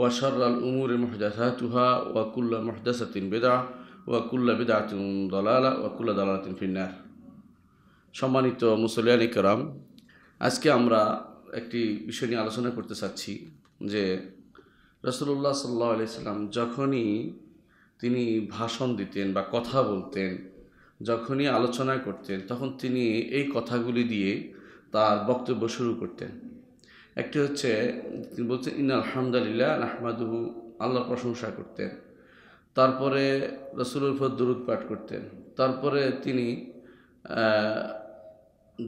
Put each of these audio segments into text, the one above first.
وشر الأمور محدثاتها وكل محدثة بدعة وكل بدعة ضلالة وكل ضلالة في النار সম্মানিত মুসলিয়ান ইকরাম আজকে আমরা একটি বিষয় নিয়ে আলোচনা করতে চাচ্ছি যে রসুল্লাহ সাল্লাহ আলিয়াল্লাম যখনই তিনি ভাষণ দিতেন বা কথা বলতেন যখনই আলোচনা করতেন তখন তিনি এই কথাগুলি দিয়ে তার বক্তব্য শুরু করতেন একটি হচ্ছে তিনি বলছেন ইন আলহামদুলিল্লাহ আহমাদুহু আল্লাহ প্রশংসা করতেন তারপরে রসুলের উপর দুরুদ পাঠ করতেন তারপরে তিনি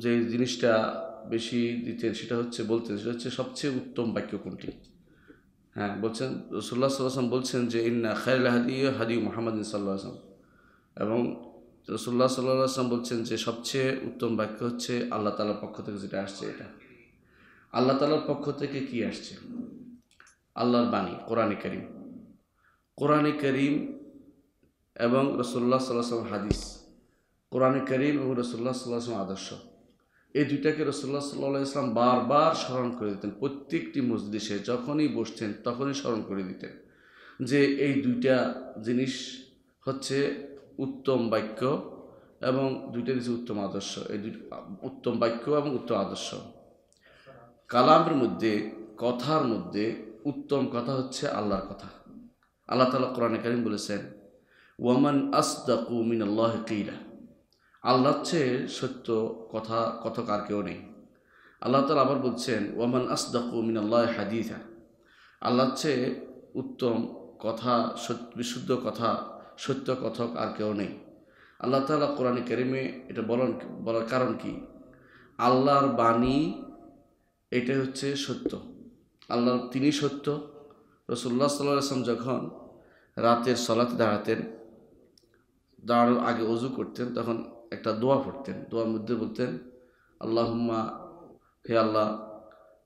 যে জিনিসটা বেশি দিতেন সেটা হচ্ছে বলতেন সেটা হচ্ছে সবচেয়ে উত্তম বাক্য কোনটি হ্যাঁ বলছেন রসুল্লাহ সাল্লাহাম বলছেন যে ইন্না খাইল হাদি হাদি মোহাম্মদ সাল্লাহ আসলাম এবং রসুল্লাহ সাল্লাহ আসলাম বলছেন যে সবচেয়ে উত্তম বাক্য হচ্ছে আল্লাহ তালার পক্ষ থেকে যেটা আসছে এটা আল্লাহ তালার পক্ষ থেকে কি আসছে আল্লাহর বাণী কোরআনে করিম কোরআনে করিম এবং রসোল্লা সাল্লাম হাদিস কোরআনে করিম এবং রসোল্লা সাল্লাম আদর্শ এই দুইটাকে রসোল্লা সাল্লাহ ইসলাম বারবার স্মরণ করে দিতেন প্রত্যেকটি মসজিদে যখনই বসতেন তখনই স্মরণ করে দিতেন যে এই দুইটা জিনিস হচ্ছে উত্তম বাক্য এবং দুইটা জিনিস উত্তম আদর্শ এই দুই উত্তম বাক্য এবং উত্তম আদর্শ কালামের মধ্যে কথার মধ্যে উত্তম কথা হচ্ছে আল্লাহর কথা আল্লাহ তালা কোরআনে কারিম বলেছেন ওয়ামান আসদাকু মিন আল্লাহ কিরা আল্লাহর চেয়ে সত্য কথা আর কেউ নেই আল্লাহ তালা আবার বলছেন ওয়ামান আসদাকু মিন আল্লাহ হাদিদা আল্লাহর চেয়ে উত্তম কথা বিশুদ্ধ কথা সত্য কথক আর কেউ নেই আল্লাহ তালা কোরআনে কেরিমে এটা বলার বলার কারণ কি আল্লাহর বাণী এটাই হচ্ছে সত্য আল্লাহ তিনি সত্য রসুল্লাহ সাল্লাহ আসলাম যখন রাতের সলাতে দাঁড়াতেন দাঁড়ানোর আগে অজু করতেন তখন একটা দোয়া পড়তেন দোয়ার মধ্যে বলতেন আল্লাহম্মা হে আল্লাহ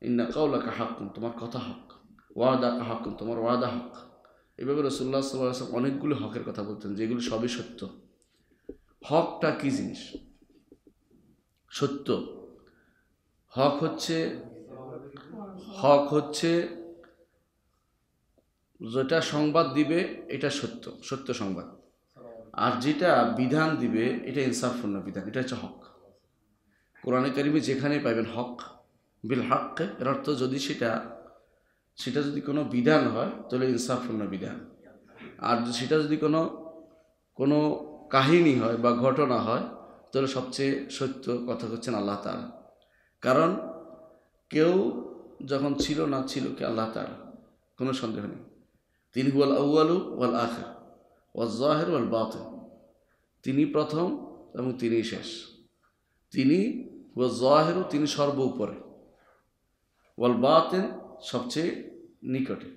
ইন্না কাউলাকা হাক্কুন তোমার কথা হক ওয়াদা কা হাক্কুন তোমার ওয়াদা হক এভাবে রসুল্লাহ সাল্লাহ আসলাম অনেকগুলো হকের কথা বলতেন যেগুলো সবই সত্য হকটা কী জিনিস সত্য হক হচ্ছে হক হচ্ছে যেটা সংবাদ দিবে এটা সত্য সত্য সংবাদ আর যেটা বিধান দিবে এটা ইনসাফপূর্ণ বিধান এটা হচ্ছে হক কোরআনে কারিমে যেখানে পাবেন হক বিল হক এর অর্থ যদি সেটা সেটা যদি কোনো বিধান হয় তাহলে ইনসাফপূর্ণ বিধান আর সেটা যদি কোনো কোনো কাহিনী হয় বা ঘটনা হয় তাহলে সবচেয়ে সত্য কথা হচ্ছেন আল্লাহ তালা কারণ কেউ যখন ছিল না ছিল কে আল্লাহ তালা কোনো সন্দেহ নেই তিনি ওয়াল আউআলু ওয়াল আখের ওয়াল জাহের ওয়াল বাত তিনি প্রথম এবং তিনি শেষ তিনি ওয়াল জাহেরও তিনি সর্ব উপরে ওয়াল বাতেন সবচেয়ে নিকটে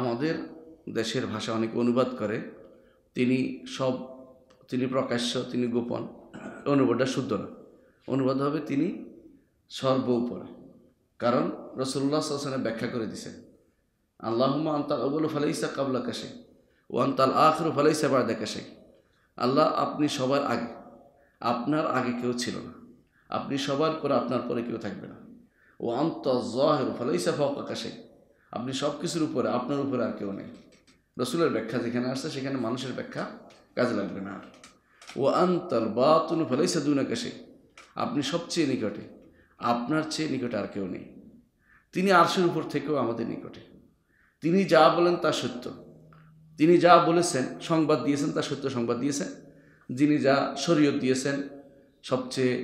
আমাদের দেশের ভাষা অনেক অনুবাদ করে তিনি সব তিনি প্রকাশ্য তিনি গোপন অনুবাদটা শুদ্ধ না অনুবাদ হবে তিনি সর্ব উপরে কারণ রসুল্লাহ সাল্লামে ব্যাখ্যা করে দিছেন আল্লাহমা আন্তাল আবুল ফালাইসা কাবলা কাশে ও আন্তাল আখর ফালাইসা বার্দা কাশে আল্লাহ আপনি সবার আগে আপনার আগে কেউ ছিল না আপনি সবার পরে আপনার পরে কেউ থাকবে না ও আন্ত জহের ফালাইসা ফক আকাশে আপনি সব কিছুর উপরে আপনার উপরে আর কেউ নেই রসুলের ব্যাখ্যা যেখানে আসছে সেখানে মানুষের ব্যাখ্যা কাজে লাগবে না আর ও আন্তাল বা তুনু ফালাইসা দুন আকাশে আপনি সবচেয়ে নিকটে আপনার চেয়ে নিকটে আর কেউ নেই তিনি আরশের উপর থেকেও আমাদের নিকটে তিনি যা বলেন তা সত্য তিনি যা বলেছেন সংবাদ দিয়েছেন তা সত্য সংবাদ দিয়েছেন যিনি যা শরীয়ত দিয়েছেন সবচেয়ে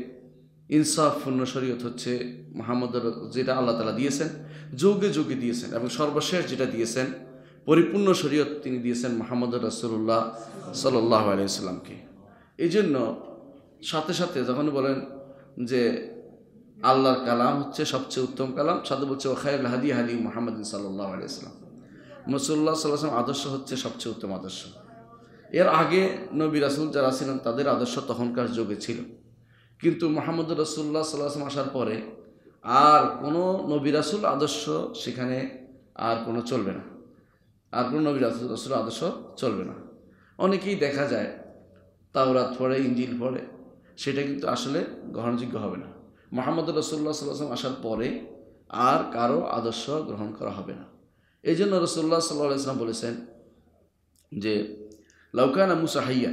ইনসাফপূর্ণ শরীয়ত হচ্ছে মোহাম্মদ যেটা আল্লাহ তালা দিয়েছেন যোগে যোগে দিয়েছেন এবং সর্বশেষ যেটা দিয়েছেন পরিপূর্ণ শরীয়ত তিনি দিয়েছেন মোহাম্মদ রাসুল্লাহ সাল্লাহ আলাইসাল্লামকে এই জন্য সাথে সাথে যখন বলেন যে আল্লাহর কালাম হচ্ছে সবচেয়ে উত্তম কালাম সাধু বলছে ওখায় হাদি হাদি মোহাম্মদ সাল্লাহ আলিয়াল্লাম মুসল্লা সাল্লাহাম আদর্শ হচ্ছে সবচেয়ে উত্তম আদর্শ এর আগে নবী রাসুল যারা ছিলেন তাদের আদর্শ তখনকার যুগে ছিল কিন্তু মোহাম্মদ রসুল্লাহ সাল্লাম আসার পরে আর কোনো নবী রাসুল আদর্শ সেখানে আর কোনো চলবে না আর কোনো নবী রাসুল রসুল আদর্শ চলবে না অনেকেই দেখা যায় তাওরাত পড়ে ইঞ্জিল পড়ে সেটা কিন্তু আসলে গ্রহণযোগ্য হবে না মোহাম্মদ রসুল্লাহ সাল্লাম আসার পরে আর কারো আদর্শ গ্রহণ করা হবে না এই জন্য রসুল্লাহ সাল্লাহ আসলাম বলেছেন যে লৌকানা মুসা হাইয়া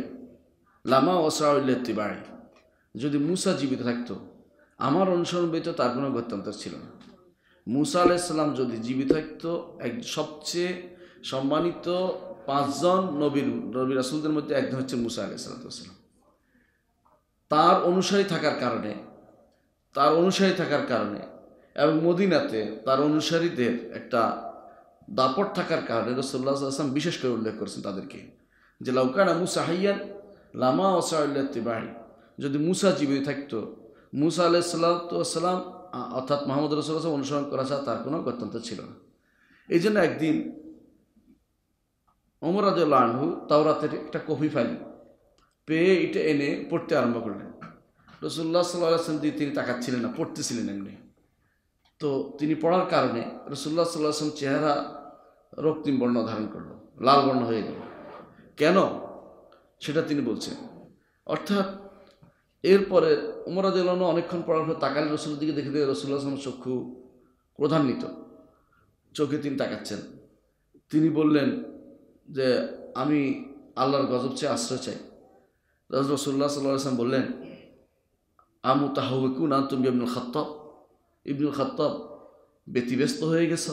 লামা ওসাউল্লাতিবাই যদি মুসা জীবিত থাকতো আমার অনুসরণ ব্যতীত তার কোনো গত্যন্তর ছিল না মুসা আলাইসাল্লাম যদি জীবিত থাকতো এক সবচেয়ে সম্মানিত পাঁচজন নবীর নবীর রাসুলদের মধ্যে একজন হচ্ছে মুসা আলাইসাল্লাম তার অনুসারী থাকার কারণে তার অনুসারী থাকার কারণে এবং মদিনাতে তার অনুসারীদের একটা দাপট থাকার কারণে রসল্লাহ আসলাম বিশেষ করে উল্লেখ করেছেন তাদেরকে যে লাউকানা মুসা হাইয়ান লামা ওসাউল্লা তিবাহি যদি মুসা জীবিত থাকতো মুসা আলাইসাল্লাম অর্থাৎ মাহমুদ রসুল্লাহ অনুসরণ করা ছাড়া তার কোনো গত্যন্ত ছিল না এই জন্য একদিন অমরাজ আনহু তাওরাতের একটা কপি ফাইল পেয়ে এটা এনে পড়তে আরম্ভ করলেন রসুল্লাহ সাল্লাম দিয়ে তিনি তাকাচ্ছিলেন না পড়তেছিলেন এমনি তো তিনি পড়ার কারণে রসুল্লাহ সাল্লাম চেহারা রক্তিম বর্ণ ধারণ করলো লাল বর্ণ হয়ে গেল কেন সেটা তিনি বলছেন অর্থাৎ এরপরে উমরা দেলানো অনেকক্ষণ পড়ার পর তাকালে রসুলের দিকে দেখে দিয়ে রসুল্লাহ আসলাম চক্ষু প্রধান্বিত চোখে তিনি তাকাচ্ছেন তিনি বললেন যে আমি আল্লাহর গজব চেয়ে আশ্রয় চাই রসুল্লাহ সাল্লাহ আসলাম বললেন আমু তাহবিকুন আন্তুম ইবনুল খত্তাব ইবনুল খত্তাব ব্যতিব্যস্ত হয়ে গেছ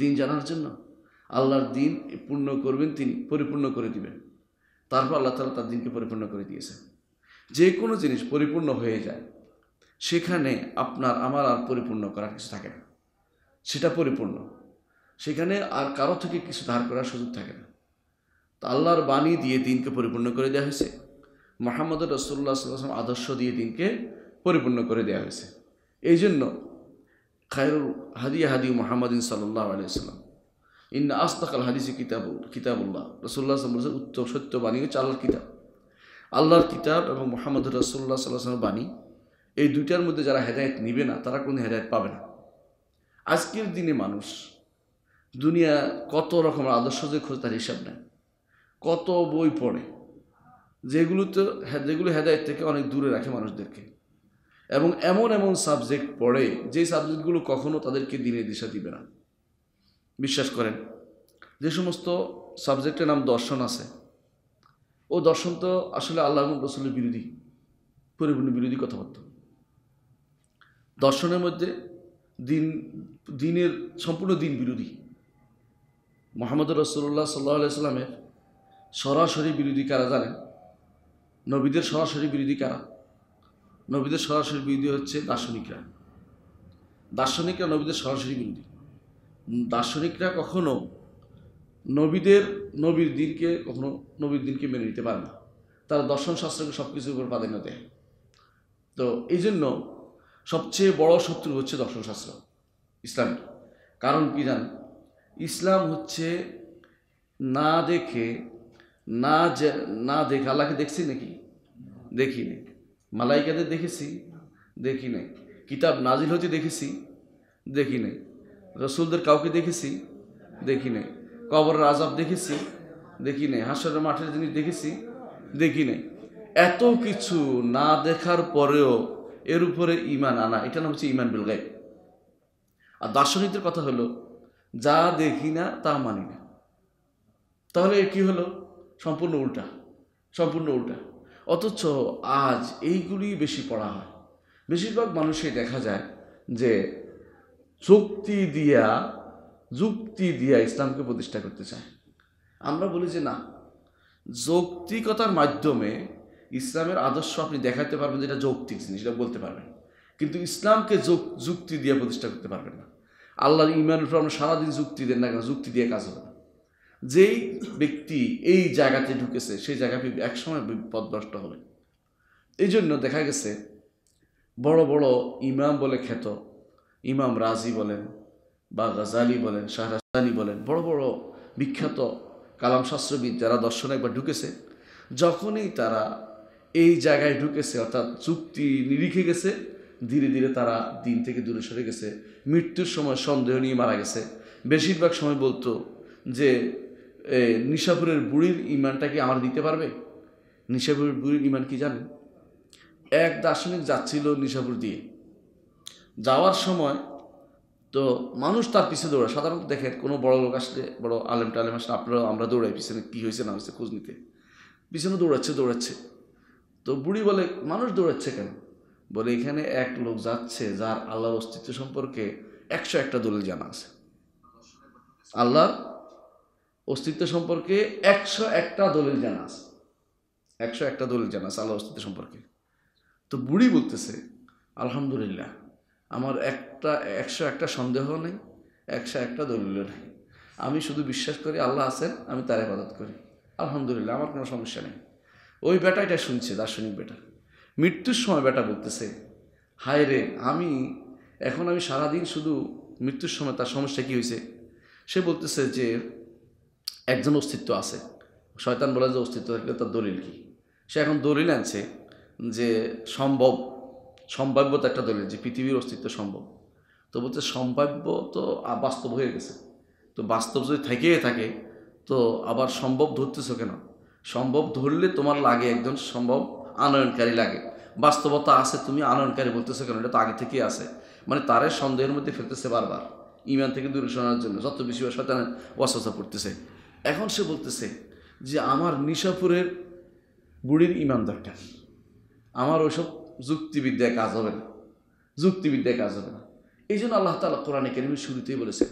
দিন জানার জন্য আল্লাহর দিন পূর্ণ করবেন তিনি পরিপূর্ণ করে দিবেন তারপর আল্লাহ তালা তার দিনকে পরিপূর্ণ করে দিয়েছেন যে কোনো জিনিস পরিপূর্ণ হয়ে যায় সেখানে আপনার আমার আর পরিপূর্ণ করার কিছু থাকে না সেটা পরিপূর্ণ সেখানে আর কারো থেকে কিছু ধার করার সুযোগ থাকে না তা আল্লাহর বাণী দিয়ে দিনকে পরিপূর্ণ করে দেওয়া হয়েছে মোহাম্মদ রসুল্লাহ সাল্লাম আদর্শ দিয়ে দিনকে পরিপূর্ণ করে দেওয়া হয়েছে এই জন্য খায়রুল হাদিয়া হাদি মোহাম্মদিন সাল্লাহ আলিয়াল্লাম ইন আস্তাকাল হাদিসি কিতাব কিতাবুল্লাহ রসুল্লাহ সাল্লাম উত্তম সত্য বাণী হচ্ছে আল্লাহর কিতাব আল্লাহর কিতাব এবং মোহাম্মদ রসুল্লাহ সাল্লাহ বাণী এই দুইটার মধ্যে যারা হেদায়ত নিবে না তারা কোনো হেদায়ত পাবে না আজকের দিনে মানুষ দুনিয়া কত রকমের আদর্শ যে খোঁজ তার হিসাব নেয় কত বই পড়ে যেগুলো তো হ্যাঁ, যেগুলো হেদায়ত থেকে অনেক দূরে রাখে মানুষদেরকে এবং এমন এমন সাবজেক্ট পড়ে যে সাবজেক্টগুলো কখনও তাদেরকে দিনে দিশা দিবে না বিশ্বাস করেন যে সমস্ত সাবজেক্টের নাম দর্শন আছে ও দর্শন তো আসলে আল্লাহ রসুলের বিরোধী পরিপূর্ণ বিরোধী কথাবার্তা দর্শনের মধ্যে দিন দিনের সম্পূর্ণ দিন বিরোধী মোহাম্মদ রসুল্লাহ সাল্লাহ সাল্লামের সরাসরি বিরোধী কারা জানেন নবীদের সরাসরি বিরোধী কারা নবীদের সরাসরি বিরোধী হচ্ছে দার্শনিকরা দার্শনিকরা নবীদের সরাসরি বিরোধী দার্শনিকরা কখনো নবীদের নবীর দিনকে কখনো নবীর দিনকে মেনে নিতে পারে না তারা দর্শন শাস্ত্রকে সব কিছুর উপর প্রাধান্য দেয় তো এই জন্য সবচেয়ে বড় শত্রু হচ্ছে দর্শন শাস্ত্র ইসলামের কারণ কি জান ইসলাম হচ্ছে না দেখে না না দেখে আল্লাহকে দেখছি নাকি দেখি নাই মালাইকাদের দেখেছি দেখি নাই কিতাব নাজিল হতে দেখেছি দেখি নাই রসুলদের কাউকে দেখেছি দেখি নাই কবরের আজাব দেখেছি দেখি নাই হাসরের মাঠের জিনিস দেখেছি দেখি নাই এত কিছু না দেখার পরেও এর উপরে ইমান আনা এটা নাম হচ্ছে ইমান বিল আর দার্শনিকদের কথা হলো যা দেখি না তা মানি না তাহলে কি হলো সম্পূর্ণ উল্টা সম্পূর্ণ উল্টা অথচ আজ এইগুলি বেশি পড়া হয় বেশিরভাগ মানুষই দেখা যায় যে যুক্তি দিয়া যুক্তি দিয়া ইসলামকে প্রতিষ্ঠা করতে চায় আমরা বলি যে না যৌক্তিকতার মাধ্যমে ইসলামের আদর্শ আপনি দেখাতে পারবেন যেটা যৌক্তিক জিনিস এটা বলতে পারবেন কিন্তু ইসলামকে যুক্তি দিয়ে প্রতিষ্ঠা করতে পারবেন না আল্লাহর ইমানের উপর আমরা সারাদিন যুক্তি দেন না কেন যুক্তি দিয়ে কাজ হবে না যেই ব্যক্তি এই জায়গাতে ঢুকেছে সেই জায়গাটি একসময় বিপদগ্রস্ত হবে এই জন্য দেখা গেছে বড় বড় ইমাম বলে খ্যাত ইমাম রাজি বলেন বা গাজালি বলেন শাহরাজানি বলেন বড় বড় বিখ্যাত কালাম শাস্ত্রবিদ যারা দর্শনে একবার ঢুকেছে যখনই তারা এই জায়গায় ঢুকেছে অর্থাৎ চুক্তি নিরিখে গেছে ধীরে ধীরে তারা দিন থেকে দূরে সরে গেছে মৃত্যুর সময় সন্দেহ নিয়ে মারা গেছে বেশিরভাগ সময় বলতো যে নিশাপুরের বুড়ির ইমানটা কি আমার দিতে পারবে নিশাপুরের বুড়ির ইমান কি জানেন এক দার্শনিক যাচ্ছিল নিশাপুর দিয়ে যাওয়ার সময় তো মানুষ তার পিছে দৌড়ায় সাধারণত দেখেন কোনো বড় লোক আসলে বড় আলেম টালেম আসলে আপনারা আমরা দৌড়াই পিছনে কী হয়েছে না হয়েছে খোঁজ নিতে পিছনে দৌড়াচ্ছে দৌড়াচ্ছে তো বুড়ি বলে মানুষ দৌড়াচ্ছে কেন বলে এখানে এক লোক যাচ্ছে যার আল্লাহর অস্তিত্ব সম্পর্কে একশো একটা দলিল জানা আছে আল্লাহ অস্তিত্ব সম্পর্কে একশো একটা দলিল জানা আছে একশো একটা দলিল জানা আছে আল্লাহ অস্তিত্ব সম্পর্কে তো বুড়ি বলতেছে আলহামদুলিল্লাহ আমার একটা একশো একটা সন্দেহ নেই একশো একটা দলিল নেই আমি শুধু বিশ্বাস করি আল্লাহ আছেন আমি তার আবাদত করি আলহামদুলিল্লাহ আমার কোনো সমস্যা নেই ওই বেটা এটা শুনছে দার্শনিক বেটা মৃত্যুর সময় বেটা বলতেছে হায় রে আমি এখন আমি সারাদিন শুধু মৃত্যুর সময় তার সমস্যা কী হয়েছে সে বলতেছে যে একজন অস্তিত্ব আছে শয়তান বলে যে অস্তিত্ব থাকলে তার দলিল কি সে এখন দলিল আনছে যে সম্ভব সম্ভাব্যতা একটা দলিল যে পৃথিবীর অস্তিত্ব সম্ভব তো বলছে সম্ভাব্য তো বাস্তব হয়ে গেছে তো বাস্তব যদি থেকেই থাকে তো আবার সম্ভব ধরতেছ কেন সম্ভব ধরলে তোমার লাগে একজন সম্ভব আনয়নকারী লাগে বাস্তবতা আছে তুমি আনয়নকারী বলতেছো কেন এটা তো আগে থেকেই আছে মানে তারে সন্দেহের মধ্যে ফেলতেছে বারবার ইমান থেকে দূরে শোনার জন্য যত বেশি শয়তানের ওয়াসা পড়তেছে এখন সে বলতেছে যে আমার নিশাপুরের বুড়ির ইমান দরকার আমার ওসব যুক্তিবিদ্যায় কাজ হবে না যুক্তিবিদ্যায় কাজ হবে না এই জন্য আল্লাহ তালা কোরআন একাডেমির শুরুতেই বলেছেন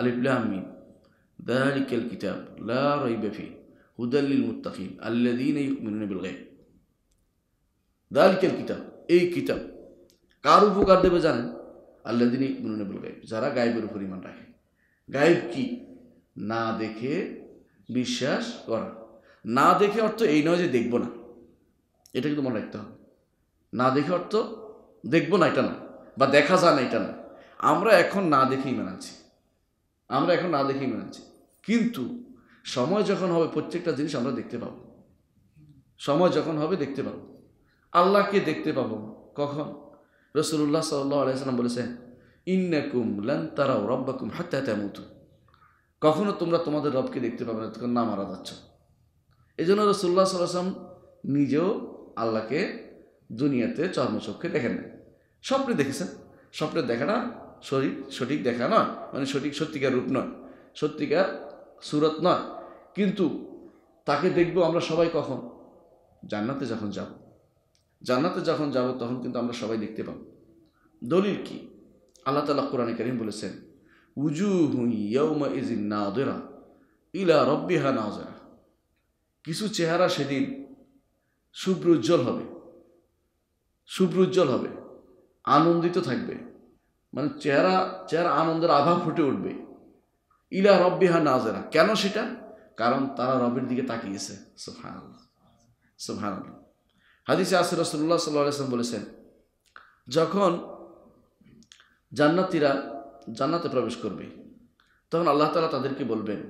আলিফুল্লাহমিন দালিকেল কিতাব লা রইবেফি হুদাল্লিল মুত্তাকিম আল্লাদিন এই মিনুনবিল গায়ে দালিকেল কিতাব এই কিতাব কার উপকার দেবে জানেন আল্লাদিন এই মিনুনবিল গায়ে যারা গায়েবের উপর ইমান রাখে গায়েব কি না দেখে বিশ্বাস করা না দেখে অর্থ এই নয় যে দেখব না এটা কিন্তু মনে রাখতে হবে না দেখে অর্থ দেখব না এটা না বা দেখা যায় না এটা না আমরা এখন না দেখেই মেনাচ্ছি আমরা এখন না দেখেই মেনাচ্ছি কিন্তু সময় যখন হবে প্রত্যেকটা জিনিস আমরা দেখতে পাবো সময় যখন হবে দেখতে পাবো আল্লাহকে দেখতে পাবো কখন রসুল্লাহ সাল্লাহ আলাইসালাম বলেছেন ইন্নাকুম লেন তারাও রব্বাকুম হাত্তা মতো কখনো তোমরা তোমাদের রবকে দেখতে পাবে না তখন না মারা যাচ্ছ এই জন্য রসুল্লাহ সাল্লাম নিজেও আল্লাহকে দুনিয়াতে চর্মচক্ষে দেখেন না স্বপ্নে দেখেছেন স্বপ্নের দেখাটা শরীর সঠিক দেখা নয় মানে সঠিক সত্যিকার রূপ নয় সত্যিকার সুরত নয় কিন্তু তাকে দেখব আমরা সবাই কখন জান্নাতে যখন যাব জান্নাতে যখন যাব তখন কিন্তু আমরা সবাই দেখতে পাব দলিল কি আল্লাহ তালা কোরআনে করিম বলেছেন উজুহুন ইলা রব্বিহা নাজেরা কিছু চেহারা সেদিন শুভ্র উজ্জ্বল হবে শুভ্র উজ্জ্বল হবে আনন্দিত থাকবে মানে চেহারা চেহারা আনন্দের আভা ফুটে উঠবে ইলা রব্বিহা নাজেরা কেন সেটা কারণ তারা রবের দিকে তাকিয়েছে সোহান হাদিসে আসির রসুল্লাহ সাল্লাহ বলেছেন যখন জান্নাতিরা জান্নাতে প্রবেশ করবে তখন আল্লাহ তালা তাদেরকে বলবেন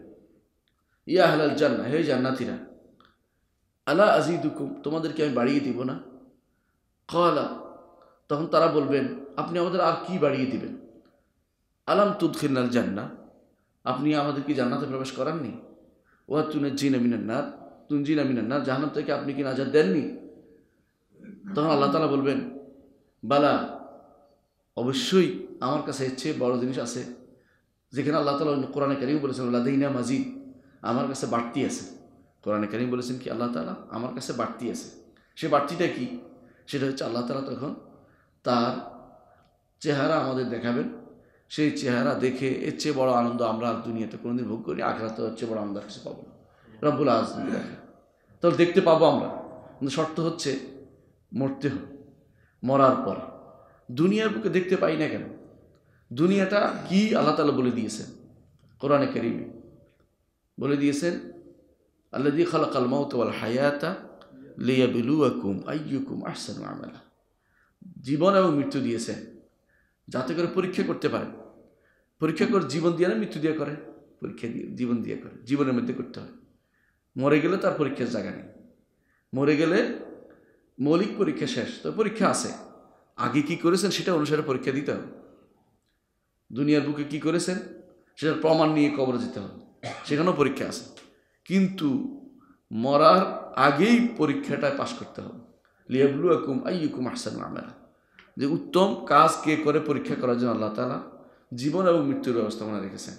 ইয়া হালাল জান্না হে জান্নাতিরা আলা আজিদুকুম তোমাদেরকে আমি বাড়িয়ে দিব না কলা তখন তারা বলবেন আপনি আমাদের আর কি বাড়িয়ে দিবেন আলাম তুদখিনাল জান্না আপনি আমাদেরকে জান্নাতে প্রবেশ করাননি ওয়া তুনে জিন আমিনান্নার তুন জিন আমিনান্নার জাহান্নাম থেকে আপনি কি নাজার দেননি তখন আল্লাহ তালা বলবেন বালা অবশ্যই আমার কাছে এর চেয়ে বড় জিনিস আছে যেখানে আল্লাহ তালা কোরআনে কারিম বলেছেন লাদিনা মাজিদ আমার কাছে বাড়তি আছে কোরআনে কারিম বলেছেন কি আল্লাহ তালা আমার কাছে বাড়তি আছে সে বাড়তিটা কি সেটা হচ্ছে আল্লাহ তালা তখন তার চেহারা আমাদের দেখাবেন সেই চেহারা দেখে এর চেয়ে বড় আনন্দ আমরা আর দুনিয়াতে কোনোদিন ভোগ করি আখড়াতে এর চেয়ে বড় আনন্দ কাছে পাবো না রব্বুল আজ দেখে তাহলে দেখতে পাবো আমরা কিন্তু শর্ত হচ্ছে মরতে হবে মরার পর দুনিয়ার বুকে দেখতে পাই না কেন দুনিয়াটা কি আল্লাহ তালা বলে দিয়েছেন কোরআনে করিমে বলে দিয়েছেন আল্লাহ দিয়ে খালাক আল মাউতাল হায়াতা লিয়া বিলুয়াকুম আইয়ুকুম আহসান আমালা জীবন এবং মৃত্যু দিয়েছে যাতে করে পরীক্ষা করতে পারে পরীক্ষা করে জীবন দিয়ে না মৃত্যু দিয়ে করে পরীক্ষা দিয়ে জীবন দিয়ে করে জীবনের মধ্যে করতে হয় মরে গেলে তার পরীক্ষার জায়গা নেই মরে গেলে মৌলিক পরীক্ষা শেষ তো পরীক্ষা আছে আগে কি করেছেন সেটা অনুসারে পরীক্ষা দিতে হবে দুনিয়ার বুকে কি করেছেন সেটার প্রমাণ নিয়ে কবরে যেতে হবে সেখানেও পরীক্ষা আছে কিন্তু মরার আগেই পরীক্ষাটায় পাশ করতে হবে লিয়াবলু আকুম আইকুম আহসান আমেরা যে উত্তম কাজ কে করে পরীক্ষা করার জন্য আল্লাহ তালা জীবন এবং মৃত্যুর ব্যবস্থাপনা রেখেছেন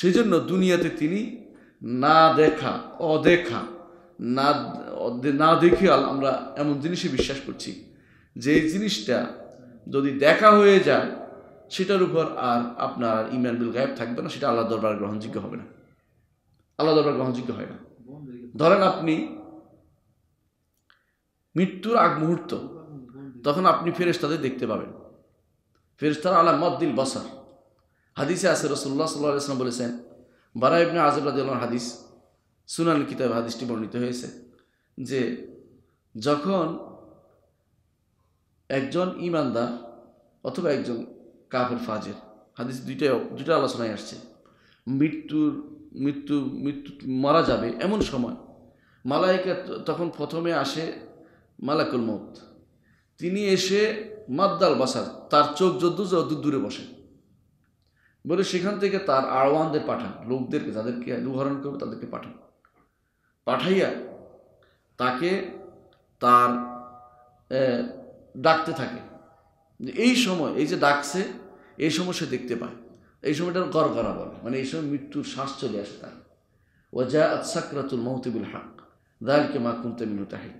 সেই জন্য দুনিয়াতে তিনি না দেখা অদেখা না না দেখে আমরা এমন জিনিসে বিশ্বাস করছি যে জিনিসটা যদি দেখা হয়ে যায় সেটার উপর আর আপনার ইমরান বিল গায়েব থাকবে না সেটা আল্লাহ দরবার গ্রহণযোগ্য হবে না আল্লাহ দরবার গ্রহণযোগ্য হয় না ধরেন আপনি মৃত্যুর আগ মুহূর্ত তখন আপনি ফেরেস্তাদের দেখতে পাবেন ফেরেস্তারা আলা মদ্দিল বসার হাদিসে আছে রসুল্লাহ সাল্লাহ ইসলাম বলেছেন বারা ইবনে আজব হাদিস সুনান কিতাব হাদিসটি বর্ণিত হয়েছে যে যখন একজন ইমানদার অথবা একজন কাফের ফাজের হাদিস দুইটাই দুইটা আলোচনায় আসছে মৃত্যুর মৃত্যু মৃত্যু মারা যাবে এমন সময় মালায়িকা তখন প্রথমে আসে মালাকুল মত তিনি এসে মাদ্দাল বাসার তার চোখ যদ্দ যদ্দূর দূরে বসে বলে সেখান থেকে তার আড়ওয়ানদের পাঠান লোকদেরকে যাদেরকে অনুহরণ করবে তাদেরকে পাঠান পাঠাইয়া তাকে তার ডাকতে থাকে এই সময় এই যে ডাকছে এই সময় সে দেখতে পায় এই সময়টা গড়গড়া বলে মানে এই সময় মৃত্যুর শ্বাস চলে আসে তার যা সাকরাতুল মহতিবুল হাক দালকে মা কুন্তে মিনু তাহিদ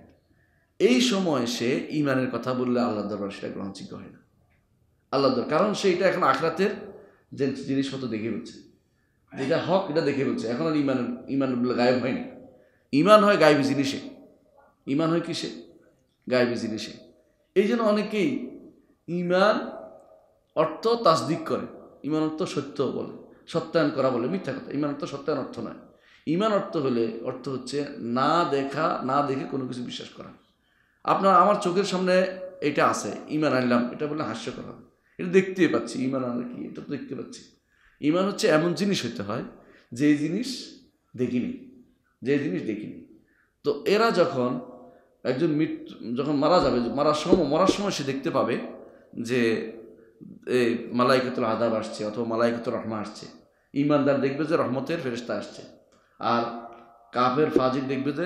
এই সময় সে ইমানের কথা বললে আল্লাহ দরবার সেটা গ্রহণযোগ্য হয় না আল্লাহ দর কারণ সে এটা এখন আখরাতের যে জিনিস মতো দেখে বলছে যেটা হক এটা দেখে বলছে এখন আর ইমান ইমান গায়েব হয়নি ইমান হয় গায়েবী জিনিসে ইমান হয় কিসে গায়েবী জিনিসে এই জন্য অনেকেই ইমান অর্থ তাসদিক করে ইমান অর্থ সত্য বলে সত্যায়ন করা বলে মিথ্যা কথা ইমান অর্থ সত্যায়ন অর্থ নয় ইমান অর্থ হলে অর্থ হচ্ছে না দেখা না দেখে কোনো কিছু বিশ্বাস করা আপনার আমার চোখের সামনে এটা আছে ইমান আনলাম এটা বললে হাস্য করা এটা দেখতে পাচ্ছি ইমান আনলে কি এটা তো দেখতে পাচ্ছি ইমান হচ্ছে এমন জিনিস হতে হয় যে জিনিস দেখিনি যে জিনিস দেখিনি তো এরা যখন একজন মৃত্যু যখন মারা যাবে মারার সময় মরার সময় সে দেখতে পাবে যে এই মালাইকাতুল আদাব আসছে অথবা মালাইকাতুল রহমা আসছে ইমানদার দেখবে যে রহমতের ফেরিস্তা আসছে আর কাফের ফাজিক দেখবে যে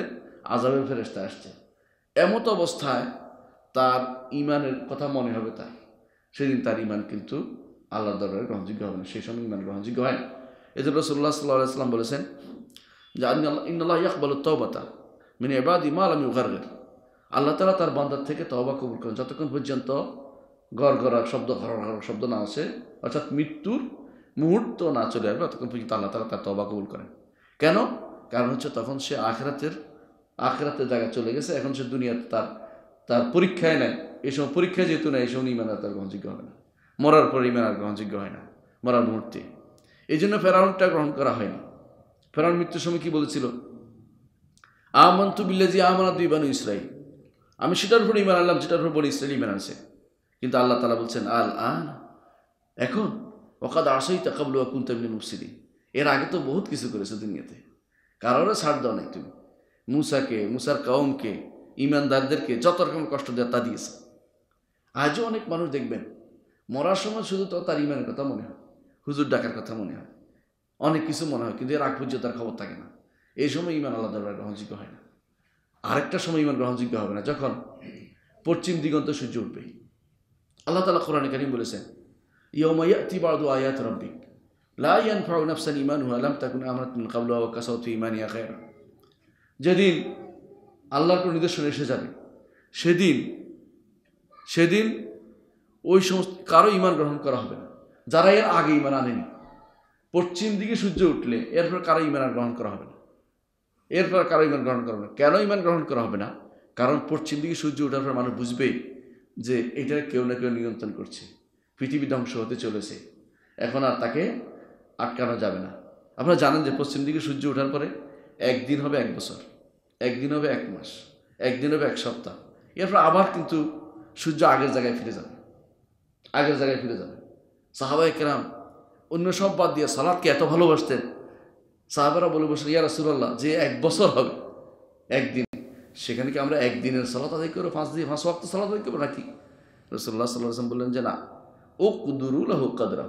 আজাবের ফেরিস্তা আসছে এমত অবস্থায় তার ইমানের কথা মনে হবে তার সেদিন তার ইমান কিন্তু আল্লাহ দরবারে গ্রহণযোগ্য হবে না সেই সময় ইমান গ্রহণযোগ্য হয় না এজন্য রসুল্লাহ সাল্লাহ সাল্লাম বলেছেন যে ইন্নআল্লাহ ইয়াকবাল তওবাতা মিনি এবার ইমা আলম ইউগারের আল্লাহ তালা তার বান্দার থেকে তওবা কবুল করেন যতক্ষণ পর্যন্ত গড় গড়া শব্দ ঘর শব্দ না আসে অর্থাৎ মৃত্যুর মুহূর্ত না চলে আসবে তখন পর্যন্ত আল্লাহ তালা তার তবা কবুল করেন কেন কারণ হচ্ছে তখন সে আখরাতের আখরাতের জায়গায় চলে গেছে এখন সে দুনিয়াতে তার তার পরীক্ষায় নেয় এই সময় পরীক্ষায় যেহেতু নেয় এই সময় ইমান আর তার গ্রহণযোগ্য হবে না মরার পর ইমান আর গ্রহণযোগ্য হয় না মরার মুহূর্তে এই জন্য ফেরাউনটা গ্রহণ করা হয়নি ফেরাউন মৃত্যুর সময় কী বলেছিল আমন্তু বিল্লাজি আমানা দুই বানু ইসরাইল আমি সেটার উপর ইমান আনলাম যেটার উপর বলি ইসরায়েল ইমান আছে কিন্তু আল্লাহ তালা বলছেন আল আন এখন ওকাদ আসই তাকাবল আকুন তেমনি মুফসিদি এর আগে তো বহুত কিছু করেছো দুনিয়াতে কারোরও ছাড় দাও নাই তুমি মুসাকে মুসার কাউমকে ইমানদারদেরকে যত রকম কষ্ট দেওয়া তা দিয়েছে আজও অনেক মানুষ দেখবেন মরার সময় শুধু তো তার ইমানের কথা মনে হয় হুজুর ডাকার কথা মনে হয় অনেক কিছু মনে হয় কিন্তু এর আগ পর্যন্ত তার খবর থাকে না এই সময় ইমান আল্লাহ দরবার গ্রহণযোগ্য হয় না আরেকটা সময় ইমান গ্রহণযোগ্য হবে না যখন পশ্চিম দিগন্ত সূর্য উঠবে আল্লাহ তালা কোরআন কারিম বলেছেন ইয়মাইয়াতি বাদু আয়াত রব্বিক লা ইয়ানফাউ নাফসান ইমানুহা লাম তাকুন আমানাত মিন কাবলু ওয়া কাসাউতু ইমানিয়া যেদিন আল্লাহর কোনো নির্দেশন এসে যাবে সেদিন সেদিন ওই সমস্ত কারো ইমান গ্রহণ করা হবে না যারা এর আগে ইমান আনেনি পশ্চিম দিকে সূর্য উঠলে এরপর কারো ইমান গ্রহণ করা হবে না এরপর কারো ইমান গ্রহণ করা হবে না কেন ইমান গ্রহণ করা হবে না কারণ পশ্চিম দিকে সূর্য ওঠার পর মানুষ বুঝবেই যে এটা কেউ না কেউ নিয়ন্ত্রণ করছে পৃথিবী ধ্বংস হতে চলেছে এখন আর তাকে আটকানো যাবে না আপনারা জানেন যে পশ্চিম দিকে সূর্য ওঠার পরে একদিন হবে এক বছর একদিন হবে এক মাস একদিন হবে এক সপ্তাহ এরপর আবার কিন্তু সূর্য আগের জায়গায় ফিরে যাবে আগের জায়গায় ফিরে যাবে সাহাবাই কেরাম অন্য সব বাদ দিয়ে সালাদকে এত ভালোবাসতেন সাহাবারা বলে বসে ইয়ারা সুরাল্লাহ যে এক বছর হবে একদিন সেখানে কি আমরা একদিনের সালাত আদায় করবো পাঁচ দিন পাঁচ ওয়াক্ত সালাত আদায় করবো নাকি রসল্লাহ সাল্লাম বললেন যে না ও কুদুরুল হোক কাদরা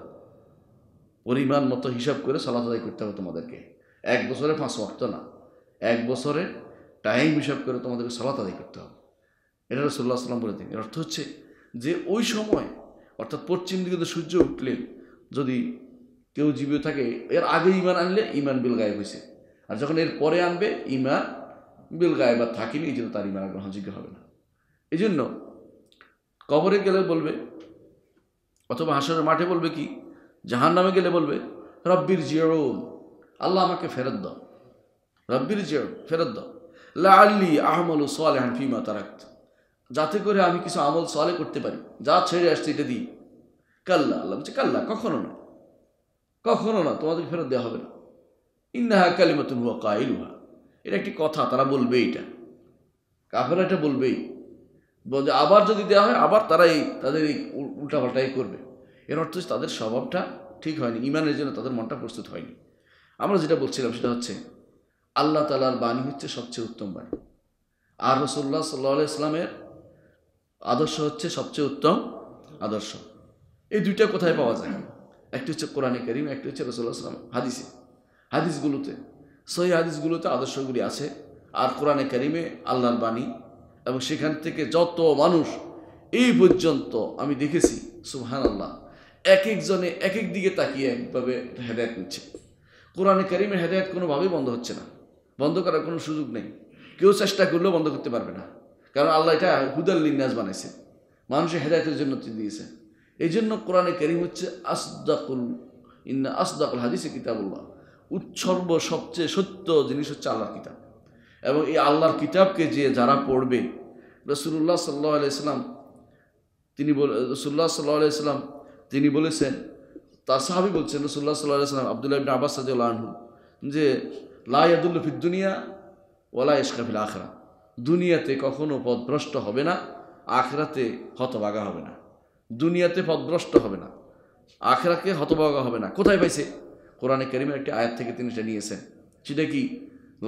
পরিমাণ মতো হিসাব করে সালাত আদায় করতে হবে তোমাদেরকে এক বছরে পাঁচ ওয়াক্ত না এক বছরে টাইম হিসাব করে তোমাদেরকে সালাত আদায় করতে হবে এটা রসল্লাহ সাল্লাম বলে দিন এর অর্থ হচ্ছে যে ওই সময় অর্থাৎ পশ্চিম দিকে সূর্য উঠলে যদি কেউ জীবিত থাকে এর আগে ইমান আনলে ইমান বিল গায়েব হয়েছে আর যখন এর পরে আনবে ইমান বিল গায়েবাদ থাকেনি এই জন্য তার ইমানা গ্রহণযোগ্য হবে না এই জন্য কবরে গেলে বলবে অথবা হাসরের মাঠে বলবে কি জাহান নামে গেলে বলবে রব্বির জিয়রুন আল্লাহ আমাকে ফেরত দাও রব্বির জিয়র ফেরত দাও লা আহমল সোয়াল হ্যান ফিমা তারাক যাতে করে আমি কিছু আমল সোয়ালে করতে পারি যা ছেড়ে আসছে এটা দিই কাল্লা আল্লাহ বলছে কাল্লা কখনো না কখনো না তোমাদের ফেরত দেওয়া হবে না ইন্নাহা কালিমাতুল হুয়া কাইলুহা এটা একটি কথা তারা বলবে এটা কাফেরা এটা বলবেই আবার যদি দেওয়া হয় আবার তারা এই তাদের এই উল্টাপাল্টাই করবে এর অর্থ হচ্ছে তাদের স্বভাবটা ঠিক হয়নি ইমানের জন্য তাদের মনটা প্রস্তুত হয়নি আমরা যেটা বলছিলাম সেটা হচ্ছে আল্লাহ তালার বাণী হচ্ছে সবচেয়ে উত্তম বাণী আর রসুল্লাহ সাল্লা ইসলামের আদর্শ হচ্ছে সবচেয়ে উত্তম আদর্শ এই দুইটা কোথায় পাওয়া যায় একটি হচ্ছে কোরআনে করিম একটি হচ্ছে রসুল্লাহ সাল্লাম হাদিসে হাদিসগুলোতে সহি হাদিসগুলোতে আদর্শগুলি আছে আর কোরআনে কারিমে আল্লাহর বাণী এবং সেখান থেকে যত মানুষ এই পর্যন্ত আমি দেখেছি সুহান আল্লাহ এক একজনে এক এক দিকে তাকিয়ে একভাবে হেদায়ত নিচ্ছে কোরআনে কারিমের হেদায়ত কোনোভাবেই বন্ধ হচ্ছে না বন্ধ করার কোনো সুযোগ নেই কেউ চেষ্টা করলেও বন্ধ করতে পারবে না কারণ আল্লাহ এটা হুদাল লিন্নাস বানাইছে মানুষের হেদায়তের জন্য দিয়েছে এই জন্য কোরআনে কারিম হচ্ছে আসদাকুল ইন্না আসদাকুল হাদিসে কিতাবুল্লাহ উৎসর্গ সবচেয়ে সত্য জিনিস হচ্ছে আল্লাহর কিতাব এবং এই আল্লাহর কিতাবকে যে যারা পড়বে রসুল্লাহ সাল্লাহ আলাইসাল্লাম তিনি বলে রসুল্লাহ সাল্লাহ আলাইসাল্লাম তিনি বলেছেন তার সাহাবি বলছেন রসুল্লাহ সাল্লাহ আলাইসাল্লাম আবদুল্লাহ ইবিন আব্বাস সাজুল্লাহ আনহু যে লাইয়াদুল্লা ফিদ্দুনিয়া ওলা ইসকাফিল আখরা দুনিয়াতে কখনো পদভ্রষ্ট হবে না আখরাতে হতবাগা হবে না দুনিয়াতে পদভ্রষ্ট হবে না আখরাকে হতবাগা হবে না কোথায় পাইছে কোরআনে করিমের একটি আয়াত থেকে তিনি এটা নিয়েছেন সেটা কি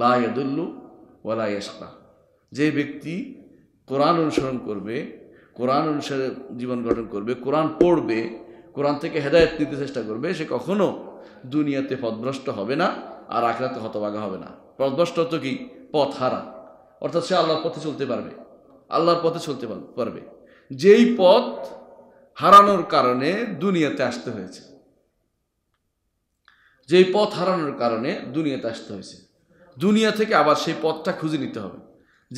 লাদুল্লু ওয়ালা ইয়াসকা যে ব্যক্তি কোরআন অনুসরণ করবে কোরআন অনুসারে জীবন গঠন করবে কোরআন পড়বে কোরআন থেকে হেদায়ত নিতে চেষ্টা করবে সে কখনো দুনিয়াতে পথভ্রষ্ট হবে না আর আখরাতে হতবাগা হবে না পদভ্রষ্ট তো কি পথ হারা অর্থাৎ সে আল্লাহর পথে চলতে পারবে আল্লাহর পথে চলতে পারবে যেই পথ হারানোর কারণে দুনিয়াতে আসতে হয়েছে যেই পথ হারানোর কারণে দুনিয়াতে আসতে হয়েছে দুনিয়া থেকে আবার সেই পথটা খুঁজে নিতে হবে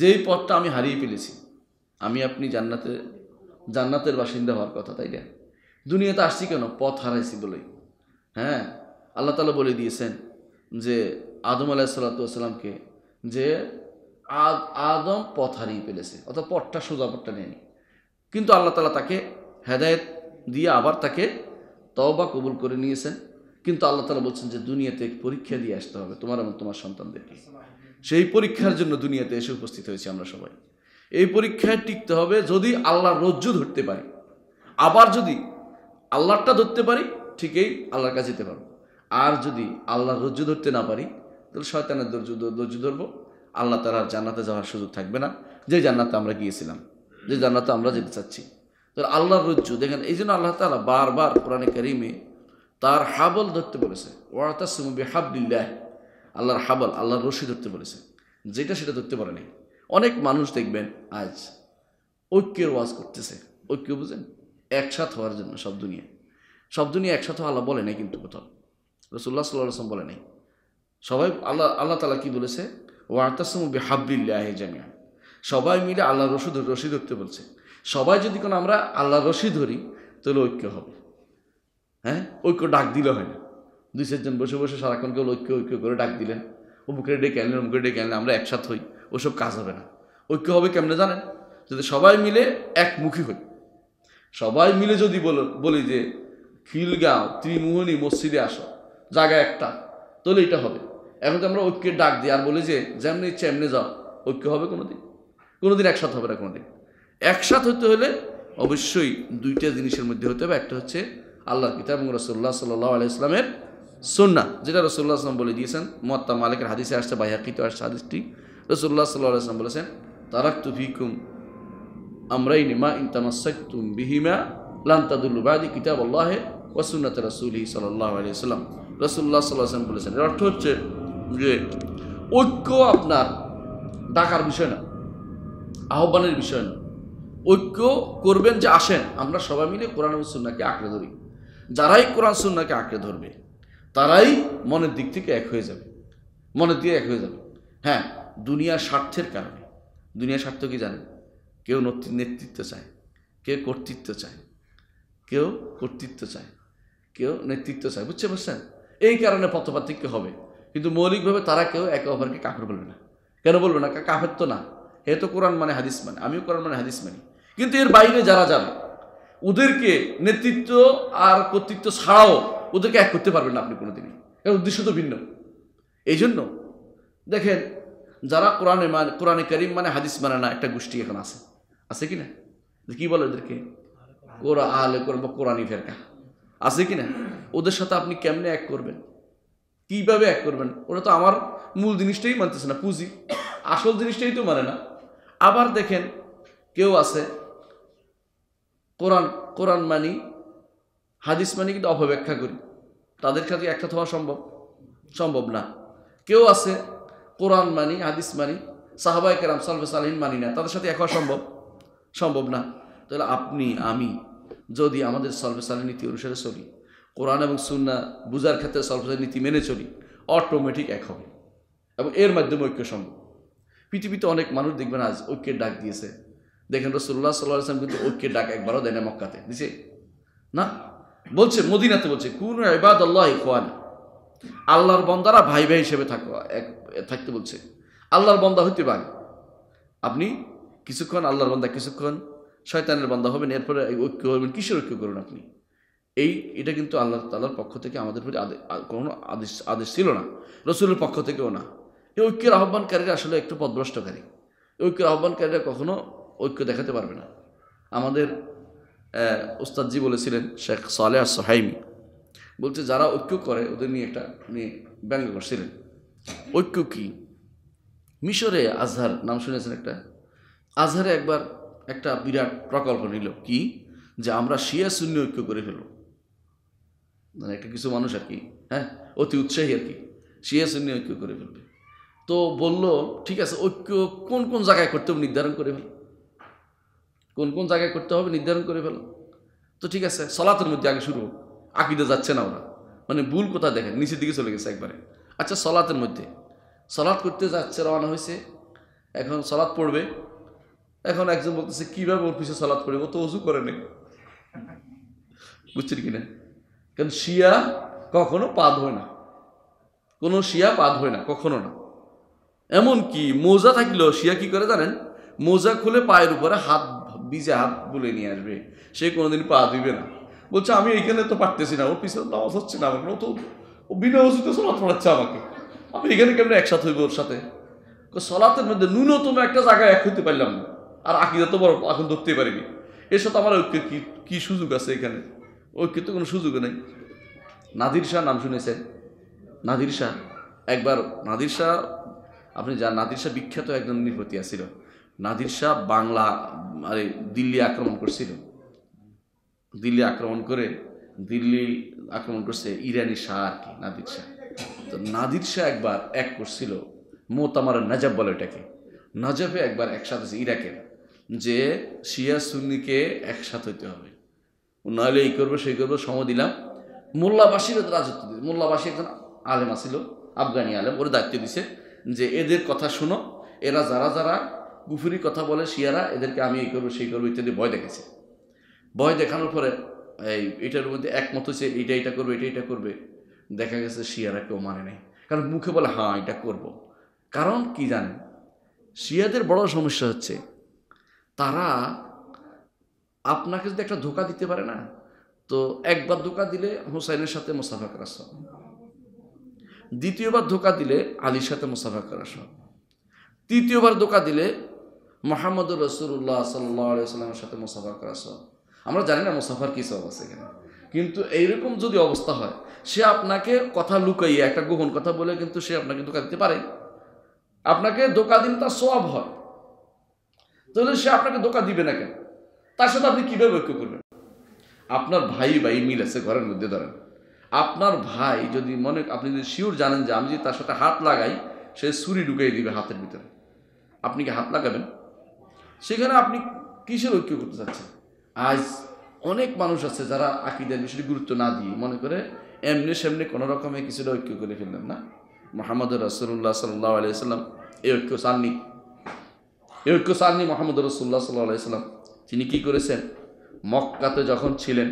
যেই পথটা আমি হারিয়ে ফেলেছি আমি আপনি জান্নাতে জান্নাতের বাসিন্দা হওয়ার কথা তাই না দুনিয়াতে আসছি কেন পথ হারাইছি বলেই হ্যাঁ আল্লাহ তালা বলে দিয়েছেন যে আদম আলাহ সাল্লাতামকে যে আদম পথ হারিয়ে ফেলেছে অর্থাৎ পথটা সোজা পথটা নেয়নি কিন্তু আল্লাহ তালা তাকে হেদায়ত দিয়ে আবার তাকে তওবা কবুল করে নিয়েছেন কিন্তু আল্লাহ তালা বলছেন যে দুনিয়াতে পরীক্ষা দিয়ে আসতে হবে তোমার এবং তোমার সন্তানদেরকে সেই পরীক্ষার জন্য দুনিয়াতে এসে উপস্থিত হয়েছি আমরা সবাই এই পরীক্ষায় টিকতে হবে যদি আল্লাহর রজ্জু ধরতে পারি আবার যদি আল্লাহটা ধরতে পারি ঠিকই আল্লাহর কাছে যেতে পারবো আর যদি আল্লাহর রজ্জু ধরতে না পারি তাহলে শয়তানের দর্জু রজ্জু ধরবো আল্লাহ তালার জান্নাতে যাওয়ার সুযোগ থাকবে না যে জান্নাতে আমরা গিয়েছিলাম যে জান্নাতে আমরা যেতে চাচ্ছি তাহলে আল্লাহর রজ্জু দেখেন এই জন্য আল্লাহ তালা বারবার কোরআনে তার হাবল ধরতে বলেছে ওয়াতাসিমু বিহাবলিল্লাহ আল্লাহর হাবল আল্লাহর রশি ধরতে বলেছে যেটা সেটা ধরতে পারেনি অনেক মানুষ দেখবেন আজ ঐক্যের ওয়াজ করতেছে ঐক্য বুঝেন একসাথ হওয়ার জন্য সব দুনিয়া সব দুনিয়া একসাথে আল্লাহ বলে নাই কিন্তু কোথাও রসুল্লাহ সাল্লাহ আসলাম বলে নাই সবাই আল্লাহ আল্লাহ তালা কি বলেছে ওয়ার্তাসমু বেহাবলিল্লাহ জামিয়া সবাই মিলে আল্লাহ রশি রশি ধরতে বলছে সবাই যদি কোনো আমরা আল্লাহর রশি ধরি তাহলে ঐক্য হবে হ্যাঁ ঐক্য ডাক দিলে হয় না দুই চারজন বসে বসে সারাক্ষণ কেউ ঐক্য ঐক্য করে ডাক দিলেন অমুকে ডেকে আনলেন অমুকে ডেকে আনলেন আমরা একসাথ হই ওসব কাজ হবে না ঐক্য হবে কেমনে জানেন যদি সবাই মিলে একমুখী হই সবাই মিলে যদি বলি যে খিলগাঁও ত্রিমোহনী মসজিদে আসো জায়গা একটা তাহলে এটা হবে এখন তো আমরা ঐক্যের ডাক দিই আর বলি যে যেমনি ইচ্ছে এমনি যাও ঐক্য হবে কোনো দিন কোনো দিন একসাথে হবে না কোনো দিন একসাথ হতে হলে অবশ্যই দুইটা জিনিসের মধ্যে হতে হবে একটা হচ্ছে আল্লাহর কিতাব এবং রসুল্লাহ সাল্লাহ আলি ইসলামের সুন্না যেটা রসুল্লাহ আসলাম বলে দিয়েছেন মত্তা মালিকের হাদিসে আসছে বাইহাকিত আসছে হাদিসটি রসুল্লাহ সাল্লাহ আসলাম বলেছেন তারাক ভিকুম আমরাই নিমা ইনতামাসাক তুম বিহিমা লান্তাদুল্লুবাদি কিতাব আল্লাহে ওয়াসুন্নাত রসুলি সাল্লাহ আলি আসলাম রসুল্লাহ সাল্লাহ আসলাম বলেছেন এর অর্থ হচ্ছে যে ঐক্য আপনার ডাকার বিষয় না আহ্বানের বিষয় না ঐক্য করবেন যে আসেন আমরা সবাই মিলে কোরআন সুন্নাকে আঁকড়ে ধরি যারাই কোরআন সুন্নাকে আঁকড়ে ধরবে তারাই মনের দিক থেকে এক হয়ে যাবে মনের দিকে এক হয়ে যাবে হ্যাঁ দুনিয়া স্বার্থের কারণে দুনিয়া স্বার্থ কি জানে কেউ নেতৃত্ব চায় কেউ কর্তৃত্ব চায় কেউ কর্তৃত্ব চায় কেউ নেতৃত্ব চায় বুঝছে বুঝছেন এই কারণে পথপাতিক হবে কিন্তু মৌলিকভাবে তারা কেউ একে অপরকে কাফের বলবে না কেন বলবে না কাফের তো না এ তো কোরআন মানে হাদিস মানে আমিও কোরআন মানে হাদিস মানি কিন্তু এর বাইরে যারা যাবে ওদেরকে নেতৃত্ব আর কর্তৃত্ব ছাড়াও ওদেরকে এক করতে পারবেন না আপনি কোনোদিনই এর উদ্দেশ্য তো ভিন্ন এই জন্য দেখেন যারা কোরআনে মানে কোরআনে করিম মানে হাদিস মানে না একটা গোষ্ঠী এখন আছে আছে কি না কী বলে ওদেরকে কোরআ আহলে কোরআন বা কোরআনি ফেরকা আছে কি না ওদের সাথে আপনি কেমনে এক করবেন কীভাবে এক করবেন ওরা তো আমার মূল জিনিসটাই মানতেছে না পুঁজি আসল জিনিসটাই তো মানে না আবার দেখেন কেউ আছে কোরআন কোরআন মানি হাদিস মানি কিন্তু অপব্যাখ্যা করি তাদের সাথে একটা হওয়া সম্ভব সম্ভব না কেউ আছে কোরআন মানি হাদিস মানি সাহাবাই কেরাম সালফে সালহীন মানি না তাদের সাথে এক হওয়া সম্ভব সম্ভব না তাহলে আপনি আমি যদি আমাদের সলফে সালের নীতি অনুসারে চলি কোরআন এবং সুন্না বুজার ক্ষেত্রে সলফে নীতি মেনে চলি অটোমেটিক এক হবে এবং এর মাধ্যমে ঐক্য সম্ভব পৃথিবীতে অনেক মানুষ দেখবেন আজ ঐক্যের ডাক দিয়েছে দেখেন রসুল্লাহ সাল্লাহ আসলাম কিন্তু ঐক্যের ডাক একবারও দেয় না মক্কাতে দিছে না বলছে মদিনাতে বলছে কোন এবাদ আল্লাহ ইকোয়ান আল্লাহর বন্দারা ভাই ভাই হিসেবে থাকো এক থাকতে বলছে আল্লাহর বন্দা হইতে পারে আপনি কিছুক্ষণ আল্লাহর বন্দা কিছুক্ষণ শয়তানের বন্দা হবেন এরপরে ঐক্য হবেন কিসের ঐক্য করুন আপনি এই এটা কিন্তু আল্লাহ তাল্লার পক্ষ থেকে আমাদের প্রতি কোনো আদেশ আদেশ ছিল না রসুলের পক্ষ থেকেও না এই ঐক্যের আহ্বানকারীরা আসলে একটু পদভ্রষ্টকারী ঐক্যের আহ্বানকারীরা কখনো ঐক্য দেখাতে পারবে না আমাদের ওস্তাদজি বলেছিলেন শেখ আর সোহাইমি বলছে যারা ঐক্য করে ওদের নিয়ে একটা নিয়ে ব্যঙ্গ করছিলেন ঐক্য কি মিশরে আজহার নাম শুনেছেন একটা আজহারে একবার একটা বিরাট প্রকল্প নিল কি যে আমরা শিয়া শূন্য ঐক্য করে ফেলব মানে একটা কিছু মানুষ আর কি হ্যাঁ অতি উৎসাহী আর কি শিয়া শূন্য ঐক্য করে ফেলবে তো বলল ঠিক আছে ঐক্য কোন কোন জায়গায় করতে হবে নির্ধারণ করে ফেলবে কোন কোন জায়গায় করতে হবে নির্ধারণ করে ফেলো তো ঠিক আছে সলাতের মধ্যে আগে শুরু হোক আকিদে যাচ্ছে না ওরা মানে ভুল কোথা দেখেন নিচের দিকে চলে গেছে একবারে আচ্ছা সলাতের মধ্যে সলাৎ করতে যাচ্ছে রওনা হয়েছে এখন সলাৎ পড়বে এখন একজন বলতেছে কীভাবে ওর পিছিয়ে সলাৎ পড়বে ও তো অজু করে নেই বুঝছেন না কারণ শিয়া কখনো পা ধোয় না কোনো শিয়া পা ধোয় না কখনো না এমন কি মোজা থাকলেও শিয়া কি করে জানেন মোজা খুলে পায়ের উপরে হাত বিজে হাত বলে নিয়ে আসবে সে কোনোদিন পা দিবে না বলছে আমি এখানে তো পারতেছি না ওর পিছনে নামাজ হচ্ছে না আমার তো ও বিনা অসুস্থ সলাৎ পড়াচ্ছে আমাকে আমি এখানে কেমন একসাথে হইব ওর সাথে সলাতের মধ্যে ন্যূনতম একটা জায়গায় এক হইতে পারলাম না আর আকিদা তো বড় এখন ধরতে পারিনি এর সাথে আমার ঐক্যের কী কী সুযোগ আছে এখানে ঐক্যের তো কোনো সুযোগ নেই নাদির শাহ নাম শুনেছেন নাদির শাহ একবার নাদির শাহ আপনি যা নাদির শাহ বিখ্যাত একজন নৃপতি আছিল নাদির শাহ বাংলা আরে দিল্লি আক্রমণ করছিল দিল্লি আক্রমণ করে দিল্লি আক্রমণ করছে ইরানি শাহ আর কি নাদির শাহ তো নাদির শাহ একবার এক করছিল মোতামার নাজাব বলে ওটাকে নাজাবে একবার একসাথে ইরাকের যে শিয়া সুন্নিকে একসাথে হইতে হবে নাহলে এই করবো সেই করবো সম দিলাম মোল্লাবাসীর রাজত্ব দিল মোল্লাবাসী একজন আলেম আসিল আফগানি আলেম ওর দায়িত্ব দিছে যে এদের কথা শুনো এরা যারা যারা কুফুরি কথা বলে শিয়ারা এদেরকে আমি এই করবো সেই করবো ইত্যাদি ভয় দেখেছে ভয় দেখানোর পরে এই এটার মধ্যে একমত হচ্ছে এটা এটা করবে এটা এটা করবে দেখা গেছে শিয়ারা কেউ মানে নাই কারণ মুখে বলে হ্যাঁ এটা করব। কারণ কি জানেন শিয়াদের বড় সমস্যা হচ্ছে তারা আপনাকে যদি একটা ধোকা দিতে পারে না তো একবার ধোকা দিলে হুসাইনের সাথে মোসাফা করা সব দ্বিতীয়বার ধোকা দিলে আলীর সাথে মোসাফা করা সব তৃতীয়বার ধোকা দিলে মোহাম্মদুর রসুল্লাহ সাল্লামের সাথে মুসাফার করা সব আমরা জানি না মুসাফার কী সব আছে কিনা কিন্তু এইরকম যদি অবস্থা হয় সে আপনাকে কথা লুকাইয়ে একটা গোপন কথা বলে কিন্তু সে আপনাকে ধোকা দিতে পারে আপনাকে ধোকা দিন তার সব হয় তাহলে সে আপনাকে ধোকা দিবে না কেন তার সাথে আপনি কীভাবে ঐক্য করবেন আপনার ভাই ভাই মিল আছে ঘরের মধ্যে ধরেন আপনার ভাই যদি মনে আপনি যদি শিওর জানেন যে আমি যদি তার সাথে হাত লাগাই সে ছুরি ঢুকিয়ে দিবে হাতের ভিতরে আপনি কি হাত লাগাবেন সেখানে আপনি কিসের ঐক্য করতে চাচ্ছেন আজ অনেক মানুষ আছে যারা আকিদের বিষয়ে গুরুত্ব না দিয়ে মনে করে এমনি সেমনি কোনো রকমে কিছুটা ঐক্য করে ফেললেন না মোহাম্মদ রসুল্লাহ সাল্লাহ আলাইসাল্লাম এই ঐক্য চাননি এই ঐক্য চাননি মোহাম্মদ রসুল্লাহ সাল্লাহ আলাইসাল্লাম তিনি কি করেছেন মক্কাতে যখন ছিলেন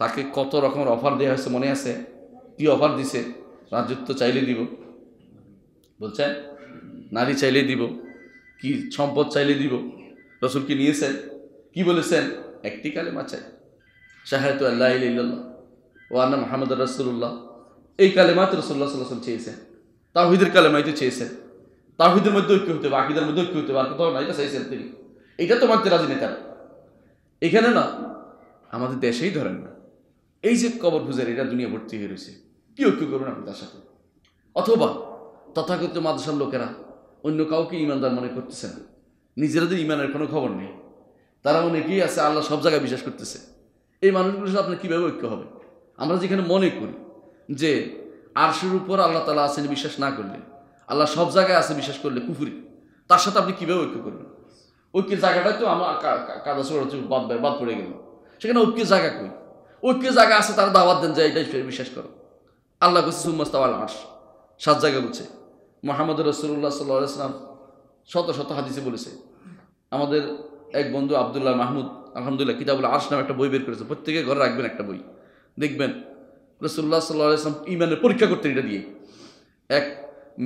তাকে কত রকমের অফার দেওয়া হয়েছে মনে আছে কি অফার দিছে রাজত্ব চাইলে দিব বলছেন নারী চাইলে দিব কি সম্পদ চাইলে দিব রসুল কি নিয়েছেন কি বলেছেন একটি কালে চাই শাহায়তু আল্লাহ ইল্লাল্লাহ ও আন্না মাহমুদ রসুল্লাহ এই কালে মাত্র রসুল্লাহ সাল্লাহ চেয়েছেন তাহিদের কালে মাইতে চেয়েছেন তাহিদের মধ্যে ঐক্য হতে হবে আকিদের মধ্যে ঐক্য হতে হবে আর কোথাও না চাইছেন তিনি এটা তো মানতে রাজি নেতার এখানে না আমাদের দেশেই ধরেন না এই যে কবর পূজার এটা দুনিয়া ভর্তি হয়ে রয়েছে কি ঐক্য করবেন আপনি তার সাথে অথবা তথাকথিত মাদ্রাসার লোকেরা অন্য কাউকে ইমানদার মনে করতেছে না নিজেরা তো ইমানের কোনো খবর নেই তারা অনেকেই আছে আল্লাহ সব জায়গায় বিশ্বাস করতেছে এই মানুষগুলোর সাথে আপনার কীভাবে ঐক্য হবে আমরা যেখানে মনে করি যে আরশের উপর আল্লাহ তালা আছেন বিশ্বাস না করলে আল্লাহ সব জায়গায় আছে বিশ্বাস করলে কুফুরি তার সাথে আপনি কীভাবে ঐক্য করবেন ঐক্যের জায়গাটা তো আমার কাদা সরাতে বাদ বাদ পড়ে গেল সেখানে ঐক্যের জায়গা কই ঐক্যের জায়গা আছে তারা দাওয়াত দেন যে এটাই বিশ্বাস করো আল্লাহ কছে সুম্মাস্তাওয়াল আর্শ সাত জায়গা বলছে মোহাম্মদ রসুল্লাহ সাল্লাহ ইসলাম শত শত হাদিসে বলেছে আমাদের এক বন্ধু আবদুল্লাহ মাহমুদ আলহামদুলিল্লাহ কিতাবুল আর্স নামে একটা বই বের করেছে প্রত্যেকে ঘরে রাখবেন একটা বই দেখবেন রসুল্লাহ সাল্লাহ আসলাম ইমানের পরীক্ষা করতেন এটা দিয়ে এক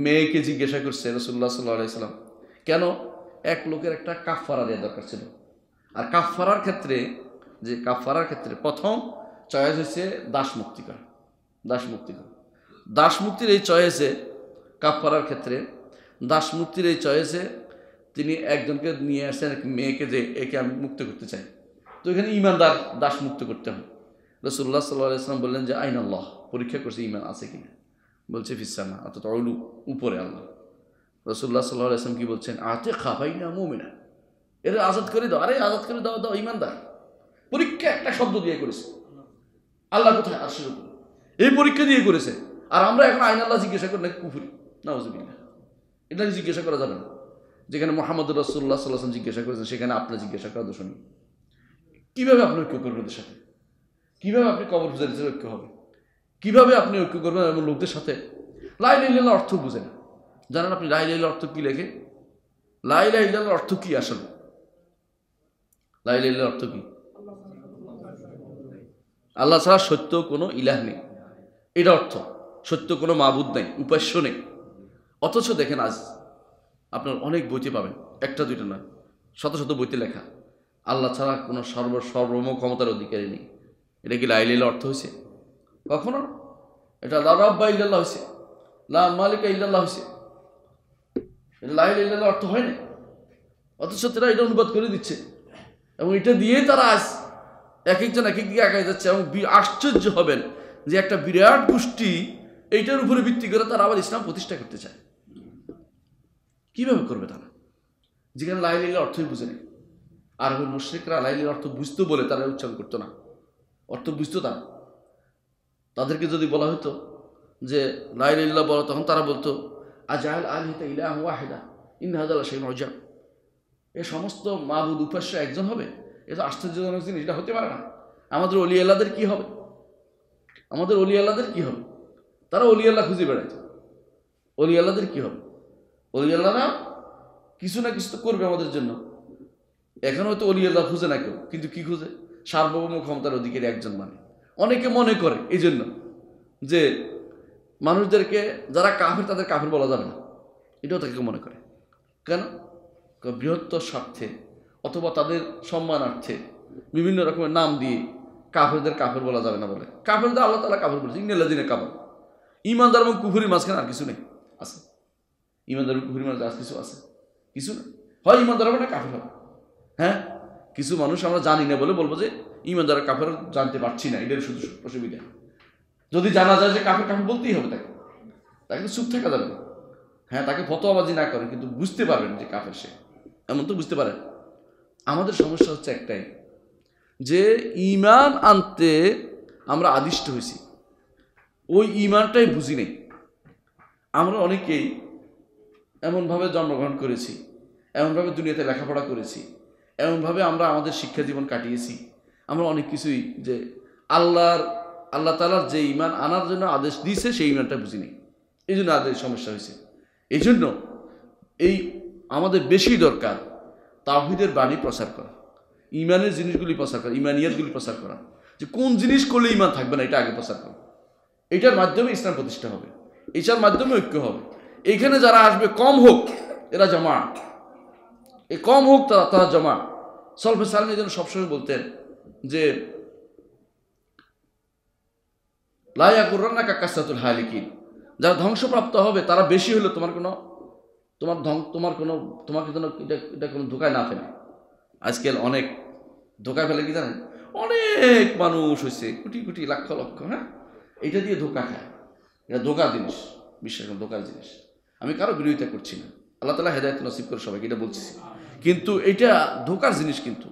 মেয়েকে জিজ্ঞাসা করছে রসুল্লাহ সাল্লাহ ইসলাম কেন এক লোকের একটা কাফারা দেওয়া দরকার ছিল আর কাফারার ক্ষেত্রে যে কাফারার ক্ষেত্রে প্রথম চয়েস হচ্ছে দাসমুক্তিকার দাস দাসমুক্তির এই চয়েসে কাফারার ক্ষেত্রে দাসমুক্তির এই চয়েসে তিনি একজনকে নিয়ে আসছেন এক মেয়েকে যে একে আমি মুক্ত করতে চাই তো এখানে ইমানদার দাস মুক্ত করতে হয় রসুল্লাহ সাল্লাহ ইসলাম বললেন যে আইন আল্লাহ পরীক্ষা করছে ইমান আছে কিনা বলছে ফিসানা অর্থাৎ অলু উপরে আল্লাহ রসুল্লাহ সাল্লাহ ইসলাম কি বলছেন আতে খাবাই না মোমিনা এর আজাদ করে দাও আরে আজাদ করে দাও দাও ইমানদার পরীক্ষা একটা শব্দ দিয়ে করেছে আল্লাহ কোথায় আসলে এই পরীক্ষা দিয়ে করেছে আর আমরা এখন আইন আল্লাহ জিজ্ঞাসা করি না কুফুরি না এটা জিজ্ঞাসা করা যাবে না যেখানে মোহাম্মদ রসুল্লাহ সাল্লাম জিজ্ঞাসা করেছেন সেখানে আপনার জিজ্ঞাসা করা দোষণী কীভাবে আপনি ঐক্য করবেন ওদের সাথে কীভাবে আপনি কবর হিসেবে ঐক্য হবে কীভাবে আপনি ঐক্য করবেন এবং লোকদের সাথে লাই লাইলা অর্থ বুঝে না জানেন আপনি লাই লাইলা অর্থ কী লেখে লাই লাইলার অর্থ কী আসলে লাই লাইলার অর্থ কী আল্লাহ ছাড়া সত্য কোনো ইলাহ নেই এটা অর্থ সত্য কোনো মাবুদ নেই উপাস্য নেই অথচ দেখেন আজ আপনার অনেক বইতে পাবেন একটা দুইটা নয় শত শত বইতে লেখা আল্লাহ ছাড়া কোনো সর্ব সর্বম ক্ষমতার অধিকারী নেই এটা কি লাইল অর্থ হয়েছে কখনো এটা লারাব্বা ইল্লাল্লাহ হয়েছে লা মালিকা ইল্লাল্লাহ হয়েছে এটা লাইল ইল্লাল্লাহ অর্থ হয় না অথচ তারা এটা অনুবাদ করে দিচ্ছে এবং এটা দিয়েই তারা আজ এক একজন এক এক দিকে একাই যাচ্ছে এবং আশ্চর্য হবেন যে একটা বিরাট গোষ্ঠী এইটার উপরে ভিত্তি করে তারা আবার ইসলাম প্রতিষ্ঠা করতে চায় কিভাবে করবে তারা যেখানে লাইলির অর্থই বুঝে নেই আরবের মুশ্রিকরা লাইলির অর্থ বুঝতো বলে তারা উচ্চারণ করতো না অর্থ বুঝতো তারা তাদেরকে যদি বলা হতো যে লাইলিল্লাহ বলো তখন তারা বলতো আজাল আলহিতা ইলাহ ওয়াহেদা ইন্দাহাজাল্লাহ সেই নজা এ সমস্ত মাহবুদ উপাস্য একজন হবে এ তো আশ্চর্যজনক জিনিস এটা হতে পারে না আমাদের অলি আল্লাদের কী হবে আমাদের অলি আল্লাদের কী হবে তারা অলি আল্লাহ খুঁজে বেড়াইছে অলি আল্লাদের কী হবে অলি না কিছু না কিছু তো করবে আমাদের জন্য এখন হয়তো অলি আল্লাহ খুঁজে না কেউ কিন্তু কি খুঁজে সার্বভৌম ক্ষমতার অধিকারী একজন মানে অনেকে মনে করে এই জন্য যে মানুষদেরকে যারা কাফের তাদের কাফের বলা যাবে না এটাও তাকে মনে করে কেন বৃহত্তর স্বার্থে অথবা তাদের সম্মানার্থে বিভিন্ন রকমের নাম দিয়ে কাফেরদের কাফের বলা যাবে না বলে কাফেরদের আল্লাহ তালা কাফের বলেছে ইংরেজিনে কাপড় ইমানদার এবং কুফুরি মাঝখানে আর কিছু নেই আছে ইমানদার ঘুরি মানুষ আজ কিছু আছে কিছু না হয় ইমানদার হবে না কাফের হবে হ্যাঁ কিছু মানুষ আমরা জানি না বলে বলবো যে ইমানদার কাফের জানতে পারছি না এটার শুধু অসুবিধা যদি জানা যায় যে কাফের কাফের বলতেই হবে তাকে তাকে চুপ থাকা যাবে হ্যাঁ তাকে ফতোয়াবাজি না করে কিন্তু বুঝতে পারবেন যে কাফের সে এমন তো বুঝতে পারেন আমাদের সমস্যা হচ্ছে একটাই যে ইমান আনতে আমরা আদিষ্ট হয়েছি ওই ইমানটাই বুঝি নেই আমরা অনেকেই এমনভাবে জন্মগ্রহণ করেছি এমনভাবে দুনিয়াতে লেখাপড়া করেছি এমনভাবে আমরা আমাদের শিক্ষা জীবন কাটিয়েছি আমরা অনেক কিছুই যে আল্লাহর আল্লাহ তালার যে ইমান আনার জন্য আদেশ দিয়েছে সেই ইমানটা বুঝিনি এই জন্য আদেশ সমস্যা হয়েছে এই জন্য এই আমাদের বেশি দরকার তাহিদের বাণী প্রচার করা ইমানের জিনিসগুলি প্রচার করা ইমানিয়াতগুলি প্রচার করা যে কোন জিনিস করলে ইমান থাকবে না এটা আগে প্রচার করা এটার মাধ্যমে ইসলাম প্রতিষ্ঠা হবে এটার মাধ্যমে ঐক্য হবে এইখানে যারা আসবে কম হোক এরা জমা এ কম হোক তারা তারা জমা সলফে সালমি যেন সবসময় বলতেন যে লাইয়া কুরান্না কাকাসাতুল হালিকিন যারা ধ্বংসপ্রাপ্ত হবে তারা বেশি হলে তোমার কোনো তোমার ধ্বং তোমার কোনো তোমাকে যেন এটা এটা কোনো ধোকায় না ফেলে আজকাল অনেক ধোকায় ফেলে কি জানেন অনেক মানুষ হয়েছে কোটি কোটি লক্ষ লক্ষ হ্যাঁ এটা দিয়ে ধোকা খায় এটা ধোকা জিনিস বিশ্বাস ধোকার জিনিস আমি কারো বিরোধিতা করছি না আল্লাহ তালা হেদায়ত নসিব করে সবাইকে এটা বলছি কিন্তু এটা ধোকার জিনিস কিন্তু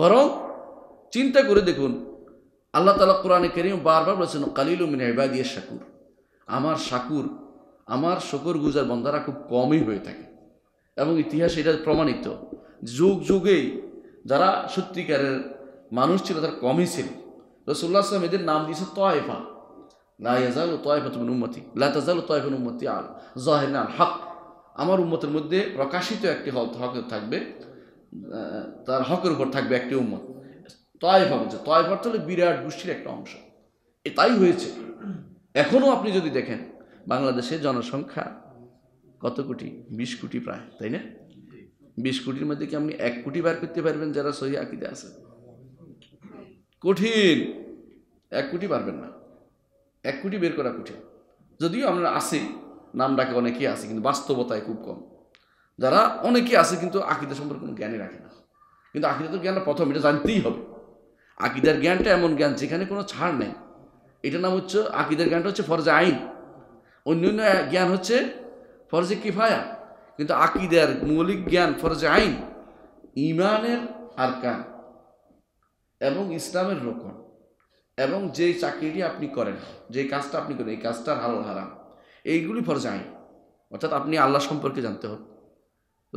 বরং চিন্তা করে দেখুন আল্লাহ তালা কোরআনে কেরিম বারবার বলেছেন কালিল মিন দিয়ে শাকুর আমার শাকুর আমার শকর গুজার বন্ধারা খুব কমই হয়ে থাকে এবং ইতিহাস এটা প্রমাণিত যুগ যুগেই যারা সত্যিকারের মানুষ ছিল তারা কমই ছিল রসুল্লাহ আসলাম এদের নাম দিয়েছে তয়েফা লা ইয়াজালু তয়ফাতুন উম্মতি লা তাজালু তয়ফান উন্মতি আল জাহেনাল হক আমার উন্মতের মধ্যে প্রকাশিত একটি হক থাকবে তার হকের উপর থাকবে একটি উম্মত তয়ফা হচ্ছে তয়ফা তাহলে বিরাট গোষ্ঠীর একটা অংশ এ তাই হয়েছে এখনও আপনি যদি দেখেন বাংলাদেশে জনসংখ্যা কত কোটি বিশ কোটি প্রায় তাই না বিশ কোটির মধ্যে কি আপনি এক কোটি বার করতে পারবেন যারা সহি আকিদে আছে কঠিন এক কোটি পারবেন না এক কোটি বের করা কঠিন যদিও আমরা আসি নাম ডাকে অনেকেই আছে কিন্তু বাস্তবতায় খুব কম যারা অনেকেই আছে কিন্তু আকিদা সম্পর্কে কোনো জ্ঞানই রাখে না কিন্তু আকিদা তো জ্ঞানটা প্রথম এটা জানতেই হবে আকিদার জ্ঞানটা এমন জ্ঞান যেখানে কোনো ছাড় নেই এটার নাম হচ্ছে আকিদার জ্ঞানটা হচ্ছে ফরজে আইন অন্য অন্য জ্ঞান হচ্ছে ফরজে কিফায়া কিন্তু আকিদার মৌলিক জ্ঞান ফরজে আইন ইমানের আর কান এবং ইসলামের রক্ষণ এবং যে চাকরিটি আপনি করেন যে কাজটা আপনি করেন এই কাজটা হালাল হারাম এইগুলি ফর আইন অর্থাৎ আপনি আল্লাহ সম্পর্কে জানতে হবে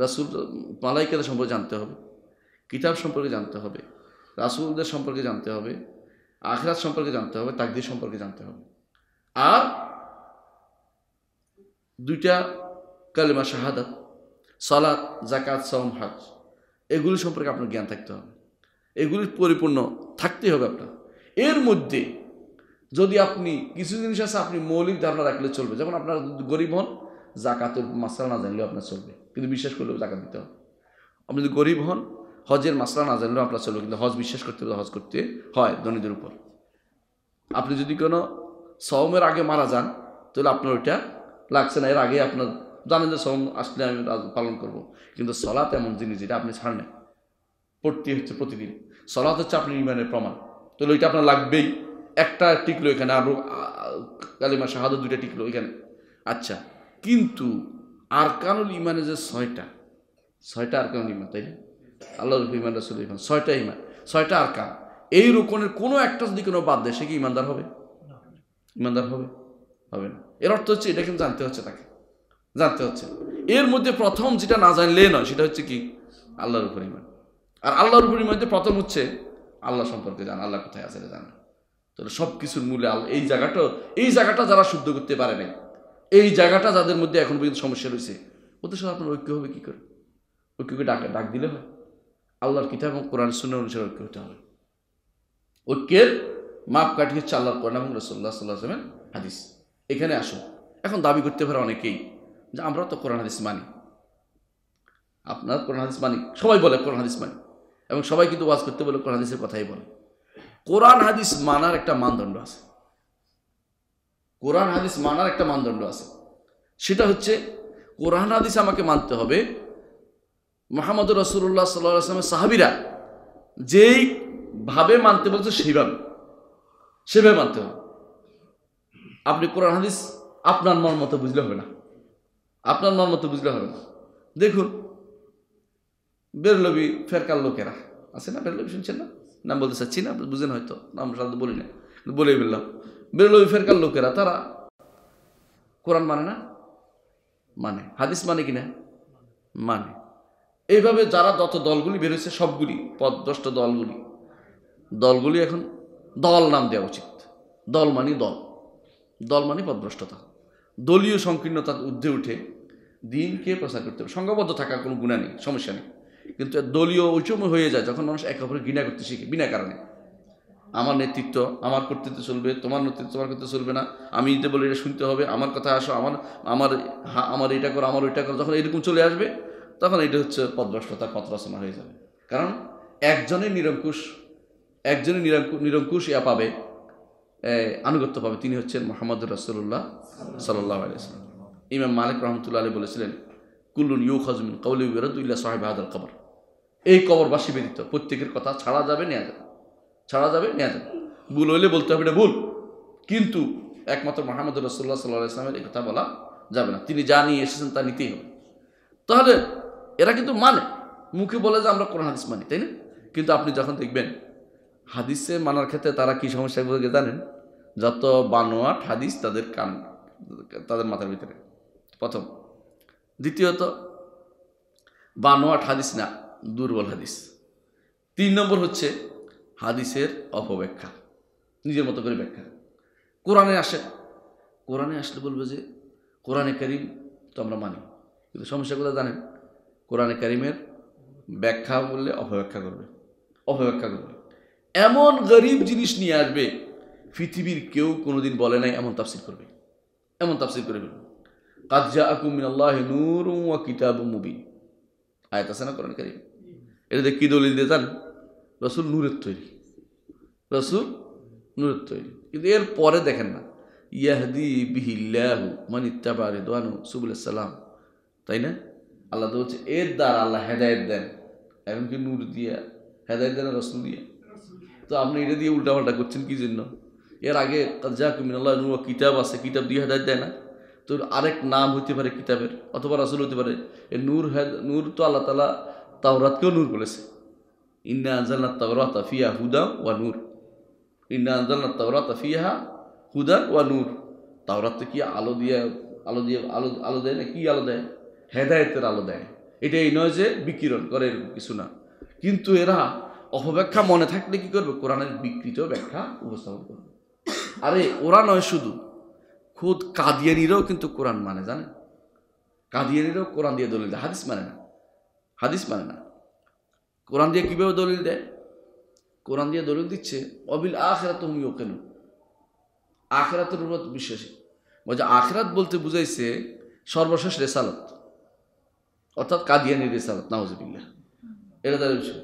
রাসুল মালাইকাদের সম্পর্কে জানতে হবে কিতাব সম্পর্কে জানতে হবে রাসুলদের সম্পর্কে জানতে হবে আখরাত সম্পর্কে জানতে হবে তাকদির সম্পর্কে জানতে হবে আর দুইটা কালিমা শাহাদাত সালাদ জাকাত সম হাজ এগুলি সম্পর্কে আপনার জ্ঞান থাকতে হবে এগুলির পরিপূর্ণ থাকতেই হবে আপনার এর মধ্যে যদি আপনি কিছু জিনিস আছে আপনি মৌলিক ধারণা রাখলে চলবে যেমন আপনার গরিব হন জাকাতের মাসলা না জানলেও আপনার চলবে কিন্তু বিশ্বাস করলেও জাকাত দিতে হবে আপনি যদি গরিব হন হজের মাসলা না জানলেও আপনার চলবে কিন্তু হজ বিশ্বাস করতে হজ করতে হয় ধনীদের উপর আপনি যদি কোনো সওমের আগে মারা যান তাহলে আপনার ওইটা লাগছে না এর আগে আপনার জানেন যে সওম আসলে আমি পালন করব। কিন্তু সলাৎ এমন জিনিস যেটা আপনি ছাড়েন পড়তে হচ্ছে প্রতিদিন সলাৎ হচ্ছে আপনি ইমানের প্রমাণ তাহলে ওইটা আপনার লাগবেই একটা টিকলো এখানে আর কালিমা শাহাদ দুইটা টিকলো এখানে আচ্ছা কিন্তু আরকানুল ইমানে যে ছয়টা ছয়টা আরকানুল ইমান তাই না আল্লাহ ইমান রাসুল ইমান ছয়টা ইমান ছয়টা আরকান এই রোকনের কোনো একটা যদি কোনো বাদ দেয় সে কি ইমানদার হবে ইমানদার হবে হবে না এর অর্থ হচ্ছে এটা কিন্তু জানতে হচ্ছে তাকে জানতে হচ্ছে এর মধ্যে প্রথম যেটা না জানলে নয় সেটা হচ্ছে কি আল্লাহর উপর ইমান আর আল্লাহর উপর ইমান প্রথম হচ্ছে আল্লাহ সম্পর্কে জান আল্লাহ কোথায় আছে জান তো সব কিছুর মূলে এই জায়গাটা এই জায়গাটা যারা শুদ্ধ করতে পারে নাই এই জায়গাটা যাদের মধ্যে এখন পর্যন্ত সমস্যা রয়েছে ওদের সাথে আপনার ঐক্য হবে কী করে ঐক্যকে ডাক ডাক দিলে হয় আল্লাহর কিতাব এবং কোরআন শুনে অনুসারে ঐক্য হতে হবে ঐক্যের মাপ কাটিয়ে হচ্ছে আল্লাহর কোরআন এবং রসল্লাহ সালেন হাদিস এখানে আসো এখন দাবি করতে পারে অনেকেই যে আমরা তো কোরআন হাদিস মানি আপনার কোরআন হাদিস মানি সবাই বলে কোরআন হাদিস মানি এবং সবাই কিন্তু ওয়াজ করতে বলে কোরআন হাদিসের কথাই বলে কোরআন হাদিস মানার একটা মানদণ্ড আছে কোরআন হাদিস মানার একটা মানদণ্ড আছে সেটা হচ্ছে কোরআন হাদিস আমাকে মানতে হবে মোহাম্মদ রসুল্লাহ সাল্লাহ আসলামের সাহাবিরা যেই ভাবে মানতে বলছে সেইভাবে সেভাবে মানতে হবে আপনি কোরআন হাদিস আপনার মন মতো বুঝলে হবে না আপনার মন মতো বুঝলে হবে না দেখুন বেরলবি ফেরকার লোকেরা আছে না বেরলবি শুনছেন না নাম বলতে চাচ্ছি না বুঝেন হয়তো নাম সাধারণত বলি না বলেই বললাম বেরলবি ফেরকার লোকেরা তারা কোরআন মানে না মানে হাদিস মানে কি না মানে এইভাবে যারা যত দলগুলি বেরোচ্ছে সবগুলি পদদষ্ট দলগুলি দলগুলি এখন দল নাম দেওয়া উচিত দল মানি দল দল মানি পদভ্রষ্টতা দলীয় সংকীর্ণতার ঊর্ধ্বে উঠে দিনকে প্রচার করতে হবে সংঘবদ্ধ থাকা কোনো গুণা নেই সমস্যা নেই কিন্তু দলীয় ঐষম্য হয়ে যায় যখন মানুষ একে অপরে ঘৃণা করতে শিখে বিনা কারণে আমার নেতৃত্ব আমার কর্তৃত্ব চলবে তোমার নেতৃত্ব তোমার করতে চলবে না আমি যদি বলি এটা শুনতে হবে আমার কথা আসো আমার আমার আমার এটা করো আমার ওইটা করো যখন এরকম চলে আসবে তখন এটা হচ্ছে পদভ্রষ্টতার পথরচনা হয়ে যাবে কারণ একজনের নিরঙ্কুশ একজনের নিরঙ্কু নিরঙ্কুশ ইয়া পাবে আনুগত্য পাবে তিনি হচ্ছেন মোহাম্মদ রসুল্লাহ সাল্লাহ আলিয়া ইমাম মালিক রহমতুল্লাহ আলী বলেছিলেন কুল্লুন ইউ খাজমিন কৌলি বেরতুল্লাহ সাহেব হাদাল কবর এই কবরবাসী ব্যতীত প্রত্যেকের কথা ছাড়া যাবে নেওয়া যাবে ছাড়া যাবে নেওয়া যাবে ভুল হইলে বলতে হবে এটা ভুল কিন্তু একমাত্র মাহমুদ রসোল্লা সাল্লাহ ইসলামের এই কথা বলা যাবে না তিনি যা নিয়ে এসেছেন তা নিতেই হবে তাহলে এরা কিন্তু মানে মুখে বলে যে আমরা কোরআন হাদিস মানি তাই না কিন্তু আপনি যখন দেখবেন হাদিসে মানার ক্ষেত্রে তারা কি সমস্যা বলে জানেন যত বানোয়াট হাদিস তাদের কান তাদের মাথার ভিতরে প্রথম দ্বিতীয়ত বানোয়াট হাদিস না দুর্বল হাদিস তিন নম্বর হচ্ছে হাদিসের অপব্যাখ্যা নিজের মতো করে ব্যাখ্যা কোরআনে আসে কোরআনে আসলে বলবে যে কোরআনে করিম তো আমরা মানি কিন্তু সমস্যাগুলো জানেন কোরআনে করিমের ব্যাখ্যা বললে অপব্যাখ্যা করবে অপব্যাখ্যা করবে এমন গরিব জিনিস নিয়ে আসবে পৃথিবীর কেউ কোনোদিন বলে নাই এমন তাফসিল করবে এমন তাফসিল করে ফেলবে কাদজা আকুমিন আল্লাহ নূর ওয়া কিতাব মুবিন আয়াত আছে না করেন কারিম এটাতে কী দলিল দিয়ে জান রসুল নূরের তৈরি রসুল নূরের তৈরি কিন্তু এর পরে দেখেন না ইয়াহদি বিহিল্লাহু মান ইত্তাবা রিদওয়ানু সুবুল সালাম তাই না আল্লাহ তো হচ্ছে এর দ্বারা আল্লাহ হেদায়ত দেন এখন কি নূর দিয়া হেদায়ত দেন রসুল দিয়া তো আপনি এটা দিয়ে উল্টাপাল্টা করছেন কি জন্য এর আগে যা কুমিন আল্লাহ নূর কিতাব আছে কিতাব দিয়ে হেদায়ত দেয় না তোর আরেক নাম হইতে পারে কিতাবের অথবা রাসুল হতে পারে এ নূর হ্যাঁ, নূর তো আল্লাহ তালা তাওরাতকেও নূর বলেছে ইন্না আজাল্লা তাওরা তাফিয়া হুদা ওয়া নূর ইন্না আজাল্লা তাওরা তাফিয়াহা হুদা ওয়া নূর তাওরাত কি আলো দিয়ে আলো দিয়ে আলো আলো দেয় না কি আলো দেয় হেদায়তের আলো দেয় এটা এই নয় যে বিকিরণ করে এরকম কিছু না কিন্তু এরা অপব্যাখ্যা মনে থাকলে কি করবে কোরআনের বিকৃত ব্যাখ্যা উপস্থাপন করবে আরে ওরা নয় শুধু খুদ কাদিয়ানিরাও কিন্তু কোরআন মানে জানেন কাদিয়ানিরাও কোরআন দিয়ে দলিল দেয় হাদিস মানে না হাদিস মানে না কোরআন দিয়ে কীভাবে দলিল দেয় কোরআন দিয়ে দলিল দিচ্ছে অবিল আখেরাত হুমিও কেন আখেরাতের উপর বিশ্বাসী বলছে আখেরাত বলতে বুঝাইছে সর্বশেষ রেসালত অর্থাৎ কাদিয়ানি রেসালত নাউজবিল্লা এটা তাদের বিষয়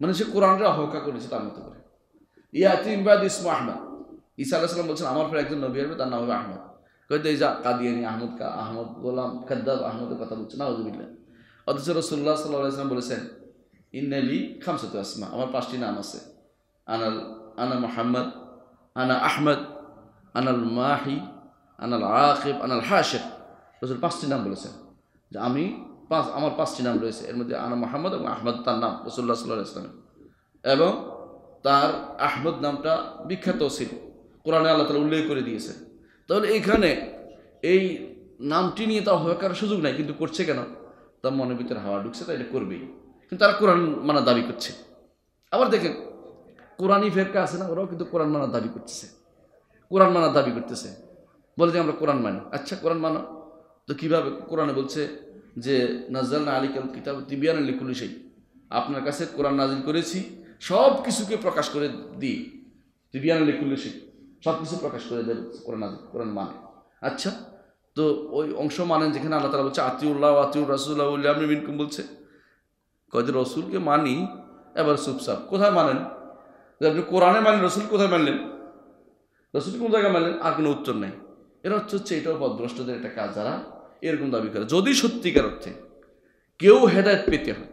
মানে সে কোরআনরা হকা করেছে তার মতো করে ইয়াতিমবাদ ইসমা আহমদ ঈসা আল্লাহ সাল্লাম বলছেন আমার ফের একজন নবী আসবে তার নাম হবে আহমদ হয়তো এই যা কাদিয়ানি আহমদ কা আহমদ গোলাম খাদ্দাব আহমদের কথা বলছে না হজবিল্লা অথচ রসুল্লাহ সাল্লাহ ইসলাম বলেছেন ইন্নালি খামসাতু আসমা আমার পাঁচটি নাম আছে আনাল আনা মোহাম্মদ আনা আহমদ আনাল মাহি আনাল আকিব আনাল হাশেফ রসুল পাঁচটি নাম বলেছেন যে আমি পাঁচ আমার পাঁচটি নাম রয়েছে এর মধ্যে আনা মোহাম্মদ এবং আহমদ তার নাম রসুল্লাহ সাল্লাহ ইসলামের এবং তার আহমদ নামটা বিখ্যাত ছিল কোরআনে আল্লাহ তালা উল্লেখ করে দিয়েছে তাহলে এইখানে এই নামটি নিয়ে তার হওয়া কারোর সুযোগ নাই কিন্তু করছে কেন তার মনের ভিতরে হাওয়া ঢুকছে তাই এটা করবেই কিন্তু তারা কোরআন মানা দাবি করছে আবার দেখেন কোরআনই ফেরকা আছে না ওরাও কিন্তু কোরআন মানার দাবি করতেছে কোরআন মানার দাবি করতেছে বলে যে আমরা কোরআন মানি আচ্ছা কোরআন মানো তো কীভাবে কোরআনে বলছে যে নাজাল আলী কাল কিতাব দিবিয়ান আলী কুলিশাই আপনার কাছে কোরআন নাজিল করেছি সব কিছুকে প্রকাশ করে দিই দিবিয়ান আলী কুলিশাই সব কিছু প্রকাশ করে দেবে কোরআন কোরআন মানে আচ্ছা তো ওই অংশ মানেন যেখানে আল্লাহ তালা বলছে আতিউল্লাহ আতিউর রাসুল্লাহ মিনকুম বলছে কয়েদ রসুলকে মানি এবার সুপসাপ কোথায় মানেন যে আপনি কোরআনে মানেন রসুল কোথায় মানলেন রসুল কোন জায়গায় মানলেন আর কোনো উত্তর নেই এর অর্থ হচ্ছে এটাও পদভ্রষ্টদের একটা কাজ যারা এরকম দাবি করে যদি সত্যিকার অর্থে কেউ হেদায়ত পেতে হয়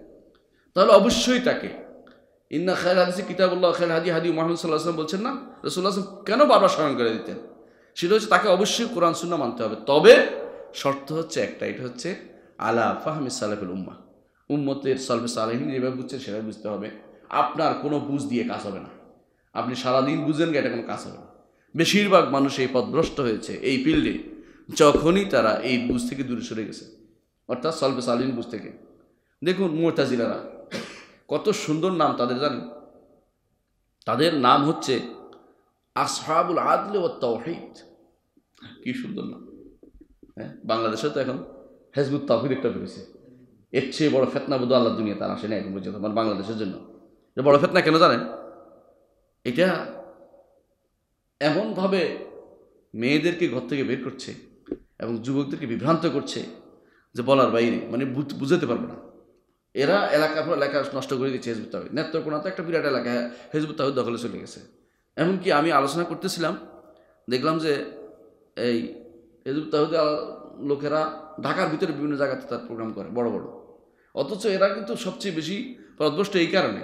তাহলে অবশ্যই তাকে ইন্না খায়ের হাদিসি কিতাবুল্লাহ খায়ের হাদি হাদি মোহাম্মদ সাল্লাহ আসলাম বলছেন না রসুল্লাহ আসলাম কেন বারবার স্মরণ করে দিতেন সেটা হচ্ছে তাকে অবশ্যই কোরআন শূন্য মানতে হবে তবে শর্ত হচ্ছে একটা এটা হচ্ছে আলা ফাহমি সালাফুল উম্মা উম্মতের সালফে সালাহিন যেভাবে বুঝছেন সেভাবে বুঝতে হবে আপনার কোনো বুঝ দিয়ে কাজ হবে না আপনি সারাদিন বুঝেন এটা কোনো কাজ হবে না বেশিরভাগ মানুষ এই পদভ্রষ্ট হয়েছে এই ফিল্ডে যখনই তারা এই বুঝ থেকে দূরে সরে গেছে অর্থাৎ সলফে সালিন বুঝ থেকে দেখুন মোরতাজিলারা কত সুন্দর নাম তাদের জানেন তাদের নাম হচ্ছে আসহাবুল আদল ও তৌহিদ কী সুন্দর নাম হ্যাঁ বাংলাদেশে তো এখন হেজবুত তাহিদ একটা ভেবেছে এর চেয়ে বড় ফেতনা বোধ আল্লাহ দুনিয়া তারা আসে না এখন পর্যন্ত মানে বাংলাদেশের জন্য যে বড় ফেতনা কেন জানেন এটা এমনভাবে মেয়েদেরকে ঘর থেকে বের করছে এবং যুবকদেরকে বিভ্রান্ত করছে যে বলার বাইরে মানে বুঝাতে পারবে না এরা এলাকা এলাকা নষ্ট করে দিচ্ছে হেজবুত তাহিদ নেত্রকোনা তো একটা বিরাট এলাকা হেজবুত তাহিদ দখলে চলে গেছে এমনকি আমি আলোচনা করতেছিলাম দেখলাম যে এই হেজবুত তাহিদ লোকেরা ঢাকার ভিতরে বিভিন্ন জায়গাতে তার প্রোগ্রাম করে বড় বড় অথচ এরা কিন্তু সবচেয়ে বেশি পদভষ্ট এই কারণে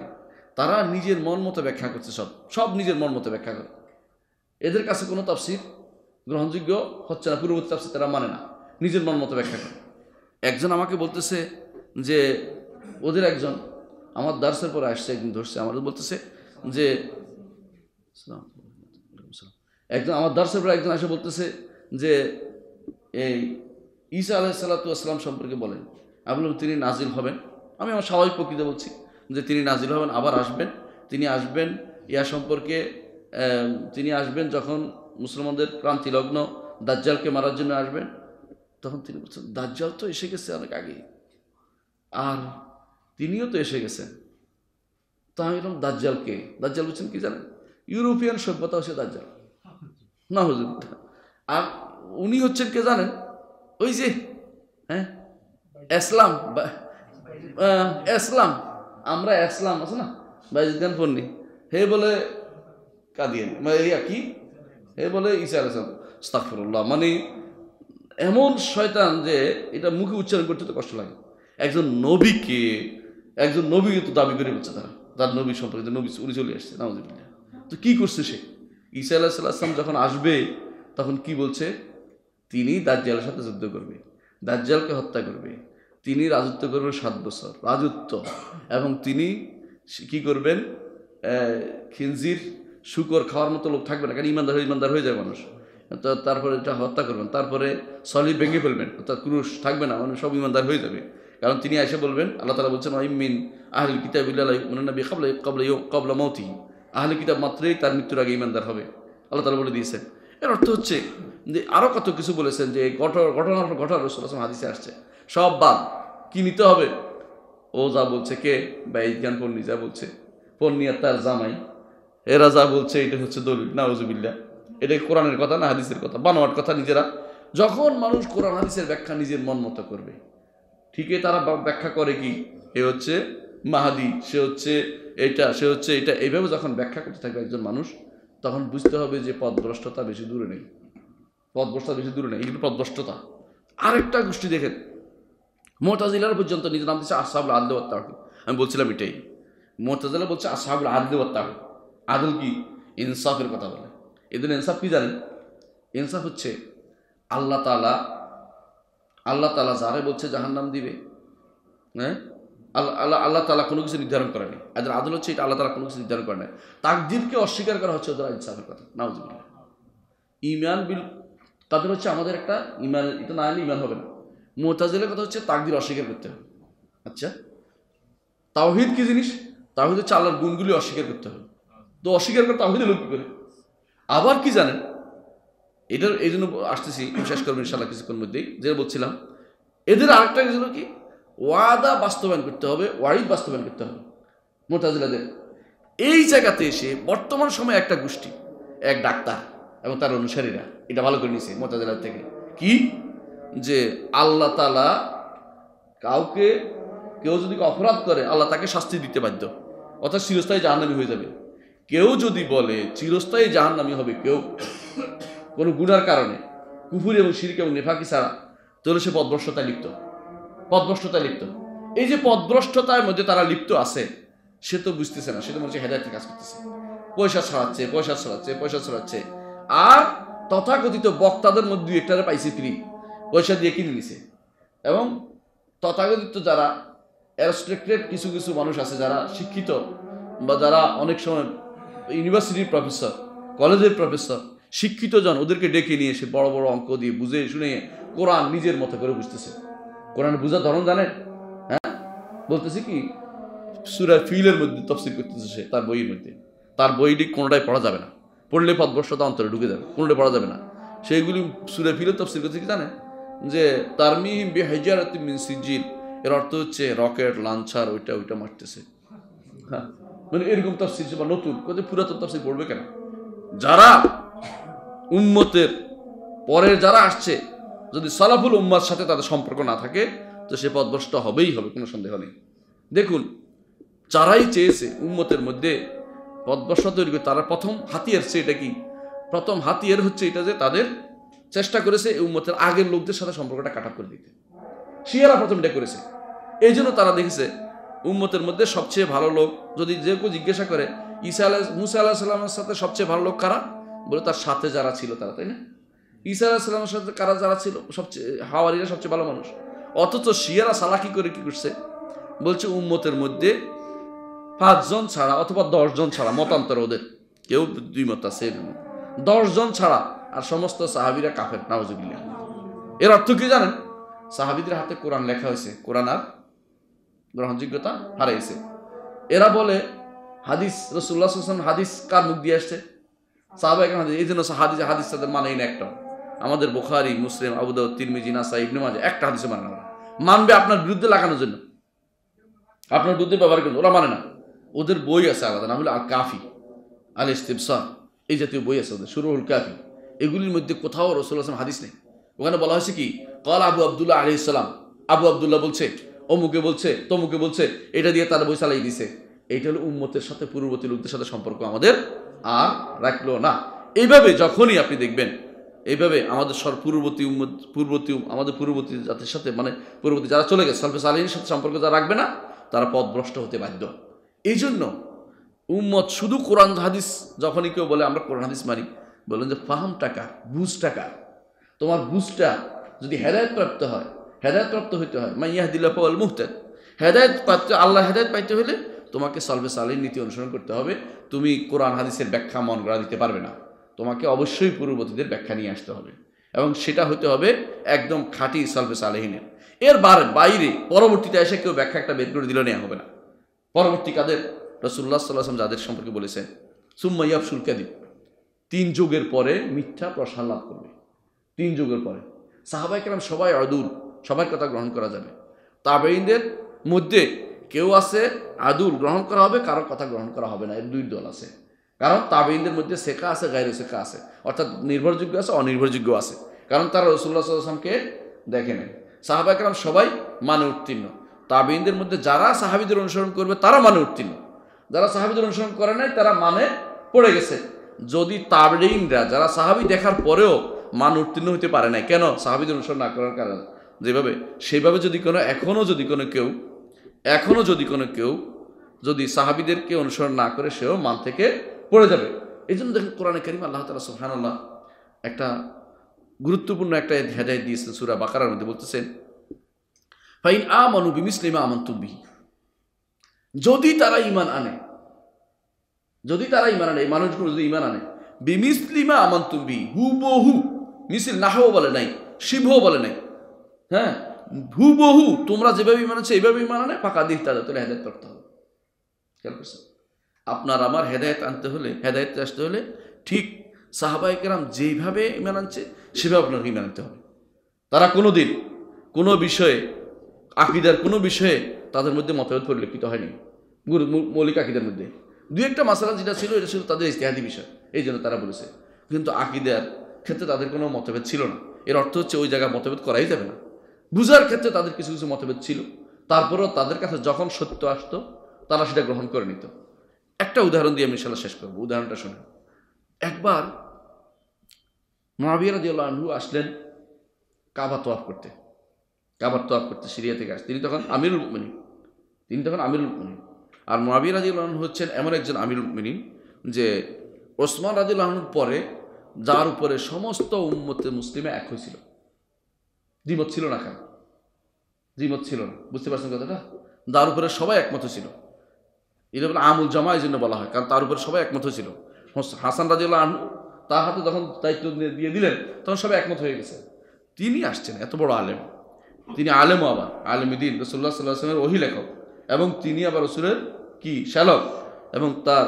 তারা নিজের মন মতো ব্যাখ্যা করছে সব সব নিজের মন মতো ব্যাখ্যা করে এদের কাছে কোনো তাফসির গ্রহণযোগ্য হচ্ছে না পূর্ববর্তী তাফসির তারা মানে না নিজের মন মতো ব্যাখ্যা করে একজন আমাকে বলতেছে যে ওদের একজন আমার দার্সের পরে আসছে একদিন ধরছে আমাদের বলতেছে যে একজন আমার দার্সের পরে একজন আসে বলতেছে যে এই ঈসা আলাহ সাল্লাতুসলাম সম্পর্কে বলেন আমি তিনি নাজিল হবেন আমি আমার স্বাভাবিক প্রকৃতি বলছি যে তিনি নাজিল হবেন আবার আসবেন তিনি আসবেন ইয়া সম্পর্কে তিনি আসবেন যখন মুসলমানদের ক্রান্তিলগ্ন দাজ্জালকে মারার জন্য আসবেন তখন তিনি বলছেন দাজ্জাল তো এসে গেছে অনেক আগে আর তিনিও তো এসে গেছেন তো আমি বললাম দাজ্জালকে দাজ্জাল বলছেন কি জানেন ইউরোপিয়ান সভ্যতা হচ্ছে দাজ্জাল না হুজুর আর উনি হচ্ছেন কে জানেন ওই যে হ্যাঁ এসলাম এসলাম আমরা এসলাম আছে না বাইজিদ খান পন্নি হে বলে কাঁদিয়ে মানে ইয়া কি হে বলে ইসার আসলাম স্তাফরুল্লাহ মানে এমন শয়তান যে এটা মুখে উচ্চারণ করতে তো কষ্ট লাগে একজন নবীকে একজন নবী কিন্তু দাবি করে বলছে তারা তার নবী সম্পর্কে নবী উনি চলে আসছে নাউজিবিল্লা তো কি করছে সে ঈসা আল্লাহ সাল্লাহাম যখন আসবে তখন কি বলছে তিনি দাজ্জালের সাথে যুদ্ধ করবে দাজ্জালকে হত্যা করবে তিনি রাজত্ব করবেন সাত বছর রাজত্ব এবং তিনি কি করবেন খিনজির শুকর খাওয়ার মতো লোক থাকবে না কারণ ইমানদার ইমানদার হয়ে যায় মানুষ তো তারপরে এটা হত্যা করবেন তারপরে সলি ভেঙে ফেলবেন অর্থাৎ ক্রুশ থাকবে না মানে সব ইমানদার হয়ে যাবে কারণ তিনি এসে বলবেন আল্লাহ তালা বলছেন ওইমিন আহল কিতাব ইউনানবী কাবলা কাবলা কবলা মৌতি আহলে কিতাব মাত্রেই তার মৃত্যুর আগে ইমানদার হবে আল্লাহ তালা বলে দিয়েছেন এর অর্থ হচ্ছে যে আরও কত কিছু বলেছেন যে ঘটনা ঘটনার ঘটনা রসুল হাদিসে আসছে সব বাদ কি নিতে হবে ও যা বলছে কে বা এই জ্ঞান পন্নি যা বলছে আর তার জামাই এরা যা বলছে এটা হচ্ছে দলিল নাউজুবিল্লা এটা কোরআনের কথা না হাদিসের কথা বানোয়ার কথা নিজেরা যখন মানুষ কোরআন হাদিসের ব্যাখ্যা নিজের মন মতো করবে ঠিকই তারা ব্যাখ্যা করে কি এ হচ্ছে মাহাদি সে হচ্ছে এটা সে হচ্ছে এটা এইভাবে যখন ব্যাখ্যা করতে থাকবে একজন মানুষ তখন বুঝতে হবে যে পদভ্রষ্টতা বেশি দূরে নেই পদভ্রষ্টতা বেশি দূরে নেই এগুলো পদভ্রষ্টতা আরেকটা গোষ্ঠী দেখেন মোহতাজিলার পর্যন্ত নিজের নাম দিচ্ছে আসাবুল আদলে তাহু আমি বলছিলাম এটাই মোহতাজিলা বলছে আসাবুল আদলে তাহু আদল কি ইনসাফের কথা বলে এদের ইনসাফ কি জানেন ইনসাফ হচ্ছে আল্লাহ তালা আল্লাহ তালা যারে বলছে নাম দিবে হ্যাঁ আল্লাহ আল্লাহ আল্লাহ তালা কোনো কিছু নির্ধারণ করেনি এদের আদল হচ্ছে এটা আল্লাহ তালা কোনো কিছু নির্ধারণ করে নাই তাকদিরকে অস্বীকার করা হচ্ছে ওদের ইনসাফের কথা নাউজবিল্লা ইমান বিল তাদের হচ্ছে আমাদের একটা ইমান এটা না আনলে ইমান হবে না মোতাজিলের কথা হচ্ছে তাকদির অস্বীকার করতে হবে আচ্ছা তাওহিদ কি জিনিস তাওহিদ হচ্ছে আল্লাহর গুণগুলি অস্বীকার করতে হবে তো অস্বীকার করে তাওহিদ লোক করে আবার কি জানেন এটার এই জন্য আসতেছি বিশ্বাস করবেন ইনশাল্লাহ কিছুক্ষণ মধ্যেই যেটা বলছিলাম এদের আরেকটা ছিল কি ওয়াদা বাস্তবায়ন করতে হবে ওয়ারিদ বাস্তবায়ন করতে হবে মোতাজিলাদের এই জায়গাতে এসে বর্তমান সময়ে একটা গোষ্ঠী এক ডাক্তার এবং তার অনুসারীরা এটা ভালো করে নিয়েছে মোতাজিলার থেকে কি যে আল্লাহ তালা কাউকে কেউ যদি অপরাধ করে আল্লাহ তাকে শাস্তি দিতে বাধ্য অর্থাৎ চিরস্থায়ী জাহান্নামি হয়ে যাবে কেউ যদি বলে চিরস্থায়ী জাহান্নামি হবে কেউ কোনো গুণার কারণে কুফুরি এবং শিরকে এবং নেফাকি ছাড়া তাহলে সে পদভ্রষ্টতায় লিপ্ত পদভ্রষ্টতায় লিপ্ত এই যে পদভ্রষ্টতার মধ্যে তারা লিপ্ত আছে সে তো বুঝতেছে না সে তো মনে হচ্ছে কাজ করতেছে পয়সা ছড়াচ্ছে পয়সা ছড়াচ্ছে পয়সা ছড়াচ্ছে আর তথাকথিত বক্তাদের মধ্যে দুই একটারে পাইছে ফ্রি পয়সা দিয়ে কিনে নিছে এবং তথাকথিত যারা অ্যারোস্ট্রেক্টেড কিছু কিছু মানুষ আছে যারা শিক্ষিত বা যারা অনেক সময় ইউনিভার্সিটির প্রফেসর কলেজের প্রফেসর শিক্ষিতজন ওদেরকে ডেকে নিয়ে এসে বড় বড় অঙ্ক দিয়ে বুঝে শুনে কোরআন নিজের মতো করে বুঝতেছে কোরআন বুঝার ধরন জানেন হ্যাঁ বলতেছে কি সুরা ফিলের মধ্যে তফসিল করতেছে সে তার বইয়ের মধ্যে তার বইটি কোনোটাই পড়া যাবে না পড়লে পদবর্ষতা অন্তরে ঢুকে যাবে কোনোটাই পড়া যাবে না সেইগুলি সুরে ফিলে তফসিল করতে কি জানে যে তারমিহিম বেহাজারাত মিন সিজিল এর অর্থ হচ্ছে রকেট লাঞ্চার ওইটা ওইটা মারতেছে হ্যাঁ মানে এরকম তফসিল বা নতুন কোথায় পুরাতন তফসিল পড়বে কেন যারা উম্মতের পরের যারা আসছে যদি সালাফুল উম্মার সাথে তাদের সম্পর্ক না থাকে তো সে পদভ্রষ্ট হবেই হবে কোনো সন্দেহ নেই দেখুন যারাই চেয়েছে উম্মতের মধ্যে পদভ্রষ্ট তৈরি করে তারা প্রথম হাতিয়ার সে এটা কি প্রথম হাতিয়ার হচ্ছে এটা যে তাদের চেষ্টা করেছে এই উম্মতের আগের লোকদের সাথে সম্পর্কটা কাটা করে দিতে শিয়ারা প্রথম এটা করেছে এই জন্য তারা দেখেছে উম্মতের মধ্যে সবচেয়ে ভালো লোক যদি যে কেউ জিজ্ঞাসা করে ঈসা আলাহ মুসা আল্লাহ সাল্লামের সাথে সবচেয়ে ভালো লোক কারা বলে তার সাথে যারা ছিল তারা তাই না ঈসা আলাহিসাল্লামের সাথে কারা যারা ছিল সবচেয়ে হাওয়ারিরা সবচেয়ে ভালো মানুষ অথচ শিয়ারা সালাকি করে কি করছে বলছে উম্মতের মধ্যে পাঁচজন ছাড়া অথবা দশজন ছাড়া মতান্তর ওদের কেউ দুই মত আছে দশজন ছাড়া আর সমস্ত সাহাবিরা কাফের নাওজুবিল্লা এর অর্থ কি জানেন সাহাবিদের হাতে কোরআন লেখা হয়েছে কোরআন আর গ্রহণযোগ্যতা হারিয়েছে এরা বলে হাদিস রসুল্লাহ হাদিস কার মুখ দিয়ে আসছে আমাদের বোখারি মুসলিম আবুদাউ তিরমিজি নাসা ইবনে মাঝে একটা হাদিসও মানে না মানবে আপনার বিরুদ্ধে লাগানোর জন্য আপনার বিরুদ্ধে ব্যবহার করবে ওরা মানে না ওদের বই আছে আলাদা না হলে আর কাফি আল ইস্তিবসা এই জাতীয় বই আছে ওদের সুরুল কাফি এগুলির মধ্যে কোথাও রসুল আসলাম হাদিস নেই ওখানে বলা হয়েছে কি কল আবু আবদুল্লাহ আলি ইসলাম আবু আবদুল্লাহ বলছে অমুকে বলছে তমুকে বলছে এটা দিয়ে তারা বই চালাই দিছে এইটা হলো উম্মতের সাথে পূর্ববর্তী লোকদের সাথে সম্পর্ক আমাদের আর রাখলো না এইভাবে যখনই আপনি দেখবেন এইভাবে আমাদের সর পূর্ববর্তী পূর্ববর্তী আমাদের পূর্ববর্তী জাতির সাথে মানে পূর্ববর্তী যারা চলে গেছে সালফে আলহীর সাথে সম্পর্ক যারা রাখবে না তারা ভ্রষ্ট হতে বাধ্য এই জন্য উম্মত শুধু কোরআন হাদিস যখনই কেউ বলে আমরা কোরআন হাদিস মানি বলেন যে ফাহাম টাকা বুঝ টাকা তোমার বুঝটা যদি হেদায়তপ্রাপ্ত হয় হেদায়তপ্রাপ্ত হইতে হয় মাইয়াহদিল্লাহ মুহতাদ হেদায়ত পাইতে আল্লাহ হেদায়ত পাইতে হলে তোমাকে সলভে সালের নীতি অনুসরণ করতে হবে তুমি কোরআন হাদিসের ব্যাখ্যা মন করা দিতে পারবে না তোমাকে অবশ্যই পূর্ববর্তীদের ব্যাখ্যা নিয়ে আসতে হবে এবং সেটা হতে হবে একদম খাঁটি সলভে সালেহীনের এর বার বাইরে পরবর্তীতে এসে কেউ ব্যাখ্যা একটা বের করে দিলে নেওয়া হবে না পরবর্তী কাদের রসুল্লাহ সাল্লাহাম যাদের সম্পর্কে বলেছেন সুম্মাইয়াব সুলকাদি তিন যুগের পরে মিথ্যা প্রসার লাভ করবে তিন যুগের পরে সাহাবাইকেরাম সবাই অদূর সবার কথা গ্রহণ করা যাবে তাবেইনদের মধ্যে কেউ আছে আদুল গ্রহণ করা হবে কারোর কথা গ্রহণ করা হবে না এর দুই দল আছে কারণ তাবেইনদের মধ্যে শেখা আছে গায়ের শেখা আছে অর্থাৎ নির্ভরযোগ্য আছে অনির্ভরযোগ্য আছে কারণ তারা রসুল্লাহ সাল্লামকে দেখে নেন সবাই মানে উত্তীর্ণ তাবেইনদের মধ্যে যারা সাহাবিদের অনুসরণ করবে তারা মানে উত্তীর্ণ যারা সাহাবিদের অনুসরণ করে নাই তারা মানে পড়ে গেছে যদি তাবেইনরা যারা সাহাবি দেখার পরেও মান উত্তীর্ণ হতে পারে নাই কেন সাহাবিদের অনুসরণ না করার কারণে যেভাবে সেইভাবে যদি কোনো এখনও যদি কোনো কেউ এখনও যদি কোনো কেউ যদি সাহাবিদেরকে অনুসরণ না করে সেও মান থেকে পড়ে যাবে এই জন্য দেখুন কোরআনে করিম আল্লাহ তালা আল্লাহ একটা গুরুত্বপূর্ণ একটা হেদায়ত দিয়েছেন সুরা বাকার মধ্যে বলতেছেন ফাইন আমানু বিমিসলিমা আমন তুবি যদি তারা ইমান আনে যদি তারা ইমান আনে এই মানুষগুলো যদি ইমান আনে বিমিসলিমা আমান তুবি বহু মিসিল নাহও বলে নাই শিবহ বলে নাই হ্যাঁ হুবহু তোমরা যেভাবে মানাচ্ছ এইভাবে মানানে ফাঁকা দিক তাদের তাহলে হেদায়ত করতে হবে খেয়াল করছেন আপনার আমার হেদায়ত আনতে হলে হেদায়ত আসতে হলে ঠিক সাহাবাহিকেরাম যেইভাবে ইমান আনছে সেভাবে আপনাকে ইমান আনতে হবে তারা কোনো দিন কোনো বিষয়ে আকিদার কোনো বিষয়ে তাদের মধ্যে মতভেদ পরিলক্ষিত হয়নি গুরু মৌলিক আকিদার মধ্যে দু একটা মাসালা যেটা ছিল এটা ছিল তাদের ইস্তেহাদি বিষয় এই জন্য তারা বলেছে কিন্তু আকিদার ক্ষেত্রে তাদের কোনো মতভেদ ছিল না এর অর্থ হচ্ছে ওই জায়গায় মতভেদ করাই যাবে না বুঝার ক্ষেত্রে তাদের কিছু কিছু মতভেদ ছিল তারপরেও তাদের কাছে যখন সত্য আসত তারা সেটা গ্রহণ করে নিত একটা উদাহরণ দিয়ে আমি সেটা শেষ করবো উদাহরণটা শুনে একবার মহাবিয়ার রাজিউল্লাহ আনহু আসলেন কাবা তোয়াফ করতে কাবার তোয়াফ করতে সিরিয়া থেকে আসে তিনি তখন আমিরুল মিনি তিনি তখন আমিরুল মিনি আর মহাবিয়া রাজি আহন হচ্ছেন এমন একজন আমিরুল মিনি যে ওসমান রাজি আহনুর পরে যার উপরে সমস্ত উম্মতে মুসলিমে এক হয়েছিল দ্বিমত ছিল না কেন দ্বিমত ছিল না বুঝতে পারছেন কথাটা তার উপরে সবাই একমত ছিল এটা বলে আমুল জামা এই জন্য বলা হয় কারণ তার উপরে সবাই একমত ছিল হাসান রাজিউল্লাহ আনু তার হাতে যখন দায়িত্ব দিয়ে দিলেন তখন সবাই একমত হয়ে গেছে তিনি আসছেন এত বড় আলেম তিনি আলেমও আবার আলেম দিন রসুল্লাহ সাল্লাহামের ওহি লেখক এবং তিনি আবার রসুলের কি শ্যালক এবং তার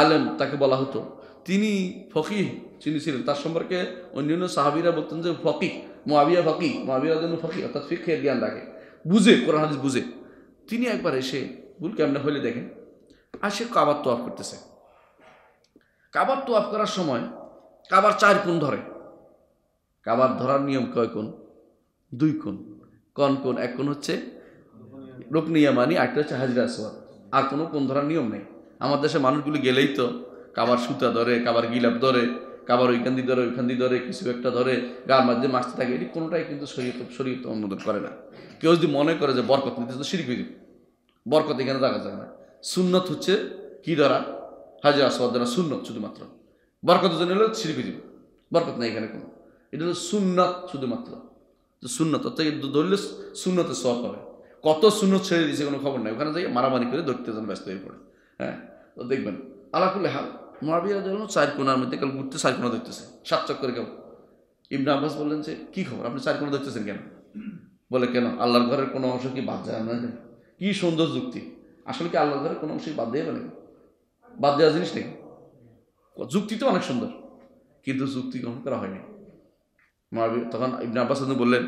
আলেম তাকে বলা হতো তিনি ফকি তিনি ছিলেন তার সম্পর্কে অন্যান্য সাহাবিরা বলতেন যে ফকি মহাবিয়া ফকি মহাবিয়া জন্য ফকি অর্থাৎ ফিকের জ্ঞান রাখে বুঝে কোরআন হাদিস বুঝে তিনি একবার এসে ভুল কেমন হইলে দেখেন আর সে কাবার তোয়াফ করতেছে কাবার তোয়াফ করার সময় কাবার চার কোণ ধরে কাবার ধরার নিয়ম কয় কোন দুই কোণ কন কোন এক কোণ হচ্ছে রুকনিয়া মানি আরেকটা হচ্ছে হাজিরা সোয়াদ আর কোনো কোণ ধরার নিয়ম নেই আমার দেশে মানুষগুলি গেলেই তো কাবার সুতা ধরে কাবার গিলাপ ধরে কাবার ওইখান দিয়ে ধরে ওইখান দিয়ে ধরে কিছু একটা ধরে গার মাঝে মাছতে থাকে এটি কোনোটাই কিন্তু শরীর শরীর তো অনুমোদন করে না কেউ যদি মনে করে যে বরকত নিতে তো সিঁড়ি হয়ে বরকত এখানে দেখা যায় না সুন্নত হচ্ছে কি ধরা হাজির আসবাদ ধরা সুন্নত শুধুমাত্র বরকত জন্য হলে সিঁড়ি হয়ে বরকত না এখানে কোনো এটা হলো সুন্নত শুধুমাত্র শূন্যত অর্থাৎ ধরলে শূন্যতে সব হবে কত সুন্নত ছেড়ে দিয়েছে কোনো খবর নাই ওখানে যাই মারামারি করে ধরতে যেন ব্যস্ত হয়ে পড়ে হ্যাঁ তো দেখবেন আলাকুল্লে হাল মহাবিয়া ধরুন চার কোনার মধ্যে কাল ঘুরতে চার কোনা ধরতেছে সাত চক্করে কেউ ইবনা আব্বাস বললেন যে কী খবর আপনি চার কোনা ধরতেছেন কেন বলে কেন আল্লাহর ঘরের কোনো অংশ কি বাদ যায় না কী সুন্দর যুক্তি আসলে কি আল্লাহর ঘরের কোনো অংশই বাদ দেওয়া বলে বাদ দেওয়া জিনিস নেই যুক্তি তো অনেক সুন্দর কিন্তু যুক্তি গ্রহণ করা হয়নি তখন ইবনা আব্বাস আপনি বললেন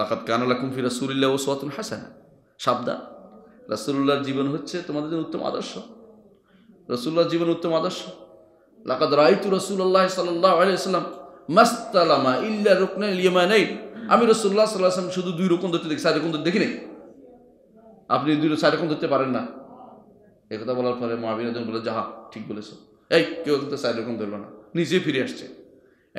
লাকাত কানালা কুমফি রাসুলিল্লাহ ও সোয়াতুল হাসান সাবদা রাসুল্লাহর জীবন হচ্ছে তোমাদের উত্তম আদর্শ রসুল্লাহর জীবন উত্তম আদর্শ লাকাদ রাইতু রসুল্লাহ সাল্লাম মাস্তালামা ইল্লা রুকনে ইয়েমানাই আমি রসুল্লাহ সাল্লাহাম শুধু দুই রকম ধরতে দেখি সাড়ে রকম ধরতে দেখিনি আপনি দুই সাড়ে রকম ধরতে পারেন না একথা বলার পরে মহাবিনোদন বলে যাহা ঠিক বলেছ এই কেউ কিন্তু সাড়ে রকম ধরল না নিজে ফিরে আসছে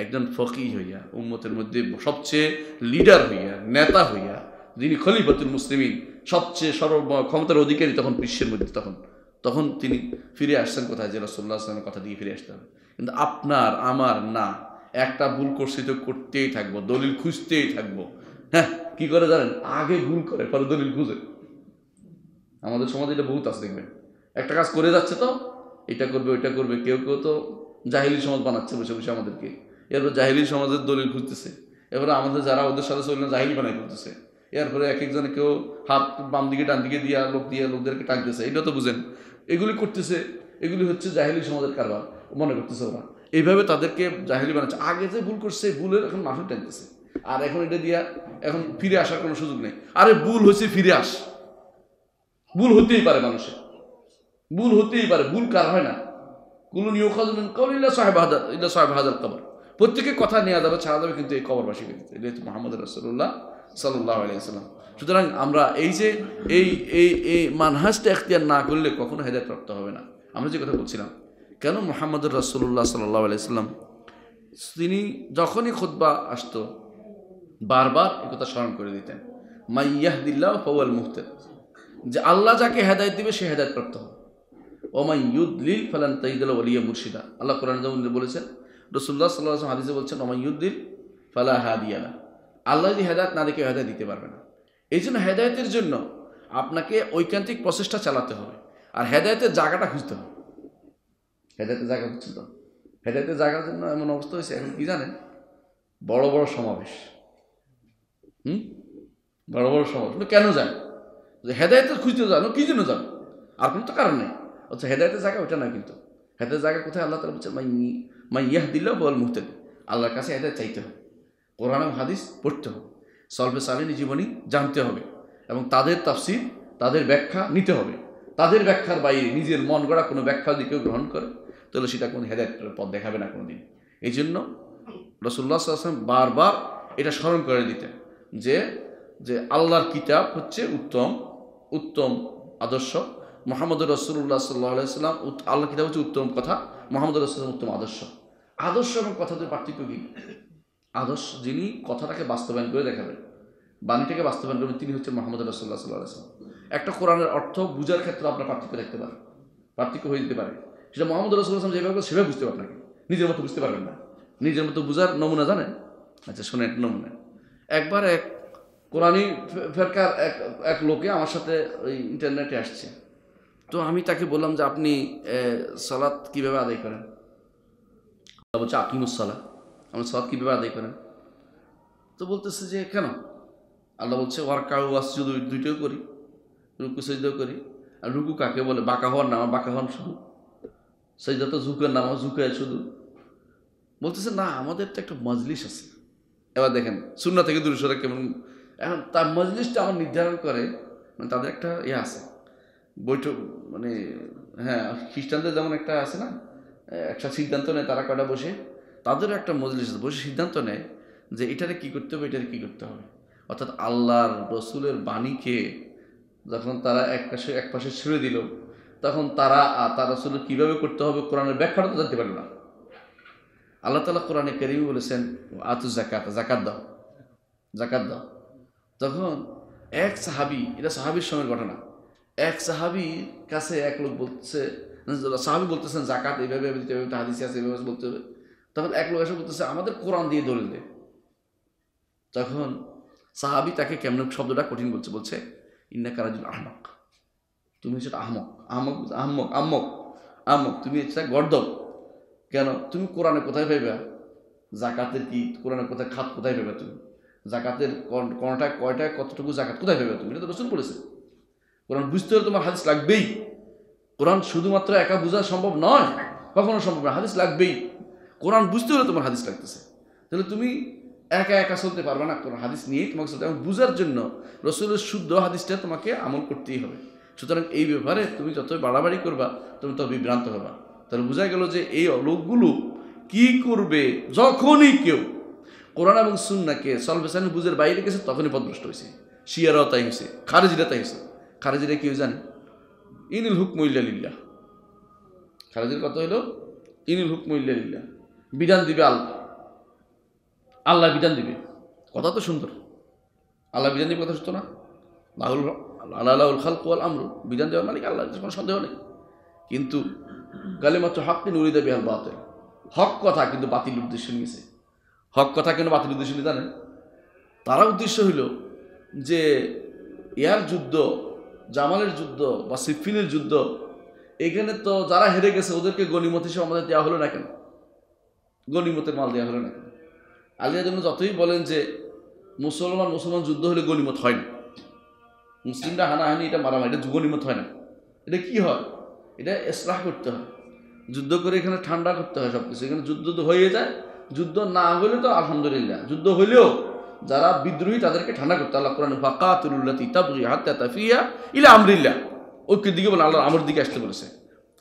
একজন ফকি হইয়া উম্মতের মধ্যে সবচেয়ে লিডার হইয়া নেতা হইয়া যিনি খলিফাতুল মুসলিমিন সবচেয়ে সর্ব ক্ষমতার অধিকারী তখন বিশ্বের মধ্যে তখন তখন তিনি ফিরে আসছেন কোথায় যে রসল্লাহ আসলামের কথা দিয়ে ফিরে আসতে হবে কিন্তু আপনার আমার না একটা ভুল করছি তো করতেই থাকবো দলিল খুঁজতেই থাকবো হ্যাঁ কি করে জানেন আগে ভুল করে পরে দলিল খুঁজে আমাদের সমাজে এটা বহুত আছে দেখবেন একটা কাজ করে যাচ্ছে তো এটা করবে ওইটা করবে কেউ কেউ তো জাহিলি সমাজ বানাচ্ছে বসে বসে আমাদেরকে এরপর জাহিলি সমাজের দলিল খুঁজতেছে এবার আমাদের যারা ওদের সাথে চললেন জাহিলি বানাই করতেছে এরপরে এক একজনে কেউ হাত বাম দিকে ডান দিকে দিয়া লোক দিয়ে লোকদেরকে টানতেছে এটা তো বুঝেন এগুলি করতেছে এগুলি হচ্ছে জাহেলি সমাজের কারবার মনে করতেছে ওরা এইভাবে তাদেরকে জাহেলি বানাচ্ছে আগে যে ভুল করছে ভুলের এখন মানুষ টানতেছে আর এখন এটা দিয়া এখন ফিরে আসার কোনো সুযোগ নেই আরে ভুল হয়েছে ফিরে আস ভুল হতেই পারে মানুষের ভুল হতেই পারে ভুল কার হয় না কোনো নিয়োগ ইউকাজমিন কবর ইল্লা সাহেব হাজার ইল্লা সাহেব হাজার কবর প্রত্যেকে কথা নেওয়া যাবে ছাড়া যাবে কিন্তু এই কবরবাসীকে এটা হচ্ছে মোহাম্মদ রাসুল্লাহ সাল্লাহ আলিয়াল্লাম সুতরাং আমরা এই যে এই এই এই মানহাজটা এখতিয়ার না করলে কখনো হেদায়ত প্রাপ্ত হবে না আমরা যে কথা বলছিলাম কেন মোহাম্মদুর রাসুল্লাহ সাল্লাহ আলিয়াল্লাম তিনি যখনই খুদ্া আসত বারবার একথা স্মরণ করে দিতেন মাইয়াহদিল্লাহ ফওয়াল মুহতেদ যে আল্লাহ যাকে হেদায়ত দিবে সে হেদায়ত প্রাপ্ত হবে ওমাই ইউদ্দিল ফালান তাইদুল ওলিয়া মুর্শিদা আল্লাহ কোরআন বলেছেন রসুল্লাহ সাল্লাহ হাদিসে বলছেন ওমাই ইউদ্দিল ফালাহ হাদিয়ালা আল্লাহ যদি হেদায়ত না দেখে হেদায়ত দিতে পারবে না এই জন্য হেদায়তের জন্য আপনাকে ঐকান্তিক প্রচেষ্টা চালাতে হবে আর হেদায়তের জায়গাটা খুঁজতে হবে হেদায়তের জায়গা খুঁজছেন তো হেদায়তের জায়গার জন্য এমন অবস্থা হয়েছে এখন কি জানেন বড় বড় সমাবেশ হুম বড় বড় সমাবেশ কেন যায় যে হেদায়তের খুঁজতে যান কী জন্য যান আর কোনো তো কারণ নেই আচ্ছা হেদায়তের জায়গা ওটা না কিন্তু হেদায়তের জায়গা কোথায় আল্লাহ তালা বলছে মাই মাই ইয়াহ দিল বল মুহতে আল্লাহর কাছে হেদায়ত চাইতে হবে কোরআন হাদিস পড়তে হবে সলফে সালিনী জীবনী জানতে হবে এবং তাদের তাফসির তাদের ব্যাখ্যা নিতে হবে তাদের ব্যাখ্যার বাইরে নিজের মন গড়া কোনো ব্যাখ্যা যদি কেউ গ্রহণ করে তাহলে সেটা কোনো হেদায়তের পথ দেখাবে না কোনো দিন এই জন্য রসুল্লা সাল্লাম বারবার এটা স্মরণ করে দিতেন যে যে আল্লাহর কিতাব হচ্ছে উত্তম উত্তম আদর্শ মোহাম্মদ রসুল্লাহ সাল্লাহ সাল্লাম আল্লাহ কিতাব হচ্ছে উত্তম কথা মোহাম্মদ রসুল্লাম উত্তম আদর্শ আদর্শ এবং কথাদের পার্থক্য কী আদর্শ যিনি কথাটাকে বাস্তবায়ন করে দেখাবেন বাণীটাকে বাস্তবায়ন করবেন তিনি হচ্ছে মোহাম্মদ রসল্লা সাল্লাহ একটা কোরআনের অর্থ বুঝার ক্ষেত্রে আপনার পার্থক্য দেখতে পারেন পার্থক্য হয়ে যেতে পারে সেটা মোহাম্মদ রসুল্লাহাম যেভাবে সেভাবে বুঝতে পারবেন নিজের মতো বুঝতে পারবেন না নিজের মতো বুঝার নমুনা জানেন আচ্ছা শোনেন নমুনা একবার এক কোরআনই ফেরকার এক এক লোকে আমার সাথে ওই ইন্টারনেটে আসছে তো আমি তাকে বললাম যে আপনি সালাত কীভাবে আদায় করেন বলছে আকিমুসালাহ সালাত আমরা সৎ কীভাবে আদায় করেন তো বলতেছে যে কেন আল্লাহ বলছে কাউ ওয়াসুদ দুইটাও করি রুকু সজদাও করি আর রুকু কাকে বলে বাঁকা হওয়ার নামা বাঁকা হন শুধু সজদা তো ঝুঁকের নাম ঝুঁকে শুধু বলতেছে না আমাদের তো একটা মজলিস আছে এবার দেখেন শূন্য থেকে দূরে সরে কেমন এখন তার মজলিসটা আমার নির্ধারণ করে মানে তাদের একটা ইয়ে আছে বৈঠক মানে হ্যাঁ খ্রিস্টানদের যেমন একটা আছে না একটা সিদ্ধান্ত নেয় তারা কটা বসে তাদেরও একটা মজলিস বসে সিদ্ধান্ত নেয় যে এটারে কী করতে হবে এটারে কী করতে হবে অর্থাৎ আল্লাহর রসুলের বাণীকে যখন তারা এক পাশে এক পাশে ছেড়ে দিল তখন তারা তার রসুলের কীভাবে করতে হবে কোরআনের ব্যাখ্যাটা তো জানতে পারে না আল্লাহ তালা কোরআনে কেরিমি বলেছেন আতু জাকাত জাকাত দাও জাকাত দাও তখন এক সাহাবি এটা সাহাবির সময়ের ঘটনা এক সাহাবির কাছে এক লোক বলছে সাহাবি বলতেছেন জাকাত এইভাবে দিতে হবে হাদিসি আছে এইভাবে বলতে হবে তখন এক লোক এসে বলতেছে আমাদের কোরআন দিয়ে দলিল দে তখন সাহাবি তাকে কেমন শব্দটা কঠিন বলছে বলছে ইন্না কারাজুল আহমক তুমি সেটা আহমক আহমক আহমক আহমক আহমক তুমি সেটা গর্দব কেন তুমি কোরআনে কোথায় পাইবে জাকাতের কি কোরআনে কোথায় খাত কোথায় পাইবে তুমি জাকাতের কোনটা কয়টা কতটুকু জাকাত কোথায় পাইবে তুমি এটা তো রসুন পড়েছে কোরআন বুঝতে হলে তোমার হাদিস লাগবেই কোরআন শুধুমাত্র একা বোঝা সম্ভব নয় কখনো সম্ভব না হাদিস লাগবেই কোরআন বুঝতে হলে তোমার হাদিস লাগতেছে তাহলে তুমি একা একা চলতে পারবে না কোনো হাদিস নিয়ে তোমাকে চলতে এবং বুঝার জন্য রসুলের শুদ্ধ হাদিসটা তোমাকে আমল করতেই হবে সুতরাং এই ব্যাপারে তুমি যত বাড়াবাড়ি করবা তুমি তত বিভ্রান্ত হবা তাহলে বোঝা গেল যে এই লোকগুলো কি করবে যখনই কেউ কোরআন এবং সুন্নাকে সলভেসানি বুঝের বাইরে গেছে তখনই পদভ্রষ্ট হয়েছে শিয়ারাও তাই হয়েছে খারেজিরা তাই হয়েছে খারেজিরা কেউ জানে ইনুল হুক লিল্লা খারেজির কথা হলো ইনুল হুক লিল্লা বিধান দিবে আল্লাহ আল্লাহ বিধান দিবে কথা তো সুন্দর আল্লাহ বিধান দিবে কথা শুনতো না লাহুল আল্লাহুল খাল কোয়াল আমরু বিধান দেওয়ার মালিক আল্লাহ কোনো সন্দেহ নেই কিন্তু গালে মাত্র হককে উড়িয়ে দেবে আল হক কথা কিন্তু বাতিল উদ্দেশ্য নিয়েছে হক কথা কেন বাতিল উদ্দেশ্য নিয়ে জানেন তারা উদ্দেশ্য হইল যে এয়ার যুদ্ধ জামালের যুদ্ধ বা সিফিনের যুদ্ধ এখানে তো যারা হেরে গেছে ওদেরকে গণিমত হিসেবে আমাদের দেওয়া হলো না কেন গলিমতের মাল দেওয়া হলো না আলী যেমন যতই বলেন যে মুসলমান মুসলমান যুদ্ধ হলে গলিমত হয় না মুসলিমরা হানাহানি এটা মারামারি এটা গলিমত হয় না এটা কি হয় এটা এসরাহ করতে হয় যুদ্ধ করে এখানে ঠান্ডা করতে হয় সব কিছু এখানে যুদ্ধ তো হয়ে যায় যুদ্ধ না হলে তো আলহামদুলিল্লাহ যুদ্ধ হলেও যারা বিদ্রোহী তাদেরকে ঠান্ডা করতে আল্লাহ কোরআন তিতা বুঝি হাত্তা তাফিয়া ইলা আমরিল্লা ঐক্যের দিকে বলে আল্লাহ আমর দিকে আসতে বলেছে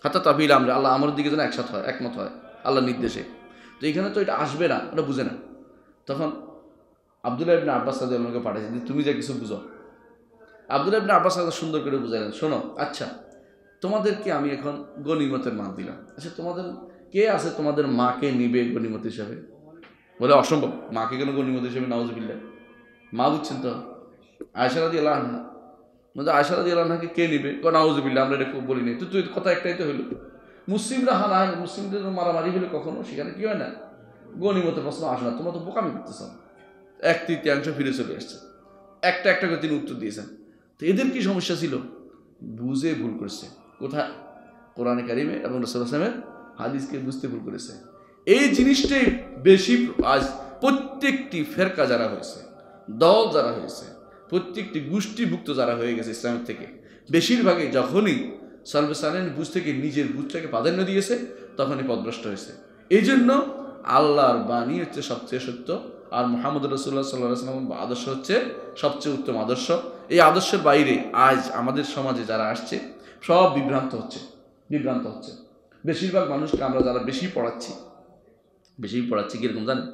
হাত্তা তাফি ইলা আমরা আল্লাহ আমর দিকে যেন একসাথে হয় একমত হয় আল্লাহ নির্দেশে তো এখানে তো এটা আসবে না ওটা বুঝে না তখন আবদুল্লাহ ইবনে আব্বাস সাদুল্লাহকে পাঠাইছে যে তুমি যা কিছু বুঝো আবদুল্লাহ ইবনে আব্বাস সাদা সুন্দর করে বুঝাইলেন শোনো আচ্ছা তোমাদেরকে আমি এখন গণিমতের মান দিলাম আচ্ছা তোমাদের কে আছে তোমাদের মাকে নিবে গণিমত হিসাবে বলে অসম্ভব মাকে কেন গণিমত হিসাবে নওয়াজবিল্লা মা বুঝছেন তো আয়সারাদি আল্লাহ বলতে আয়সারাদি আল্লাহকে কে নিবে বিল্লা আমরা এটা বলি নাই তো তুই কথা একটাই তো হইলো মুসলিমরা হানা হয় মুসলিমদের মারামারি হলে কখনো সেখানে কি হয় না গণিমতের প্রশ্ন আসে না তোমরা তো বোকামি করতেছ এক তৃতীয়াংশ ফিরে চলে এসছে একটা একটা করে তিনি উত্তর দিয়েছেন তো এদের কি সমস্যা ছিল বুঝে ভুল করছে কোথায় কোরআনে কারিমে এবং রসুল আসলামের হাদিসকে বুঝতে ভুল করেছে এই জিনিসটাই বেশি আজ প্রত্যেকটি ফেরকা যারা হয়েছে দল যারা হয়েছে প্রত্যেকটি গোষ্ঠীভুক্ত যারা হয়ে গেছে ইসলামের থেকে বেশিরভাগই যখনই সালবেসানের বুঝ থেকে নিজের বুঝটাকে প্রাধান্য দিয়েছে তখনই পদভ্রষ্ট হয়েছে এই জন্য আল্লাহর বাণী হচ্ছে সবচেয়ে সত্য আর মোহাম্মদ রসুল্লাহ সাল্লাম আদর্শ হচ্ছে সবচেয়ে উত্তম আদর্শ এই আদর্শের বাইরে আজ আমাদের সমাজে যারা আসছে সব বিভ্রান্ত হচ্ছে বিভ্রান্ত হচ্ছে বেশিরভাগ মানুষকে আমরা যারা বেশি পড়াচ্ছি বেশি পড়াচ্ছি কীরকম জানেন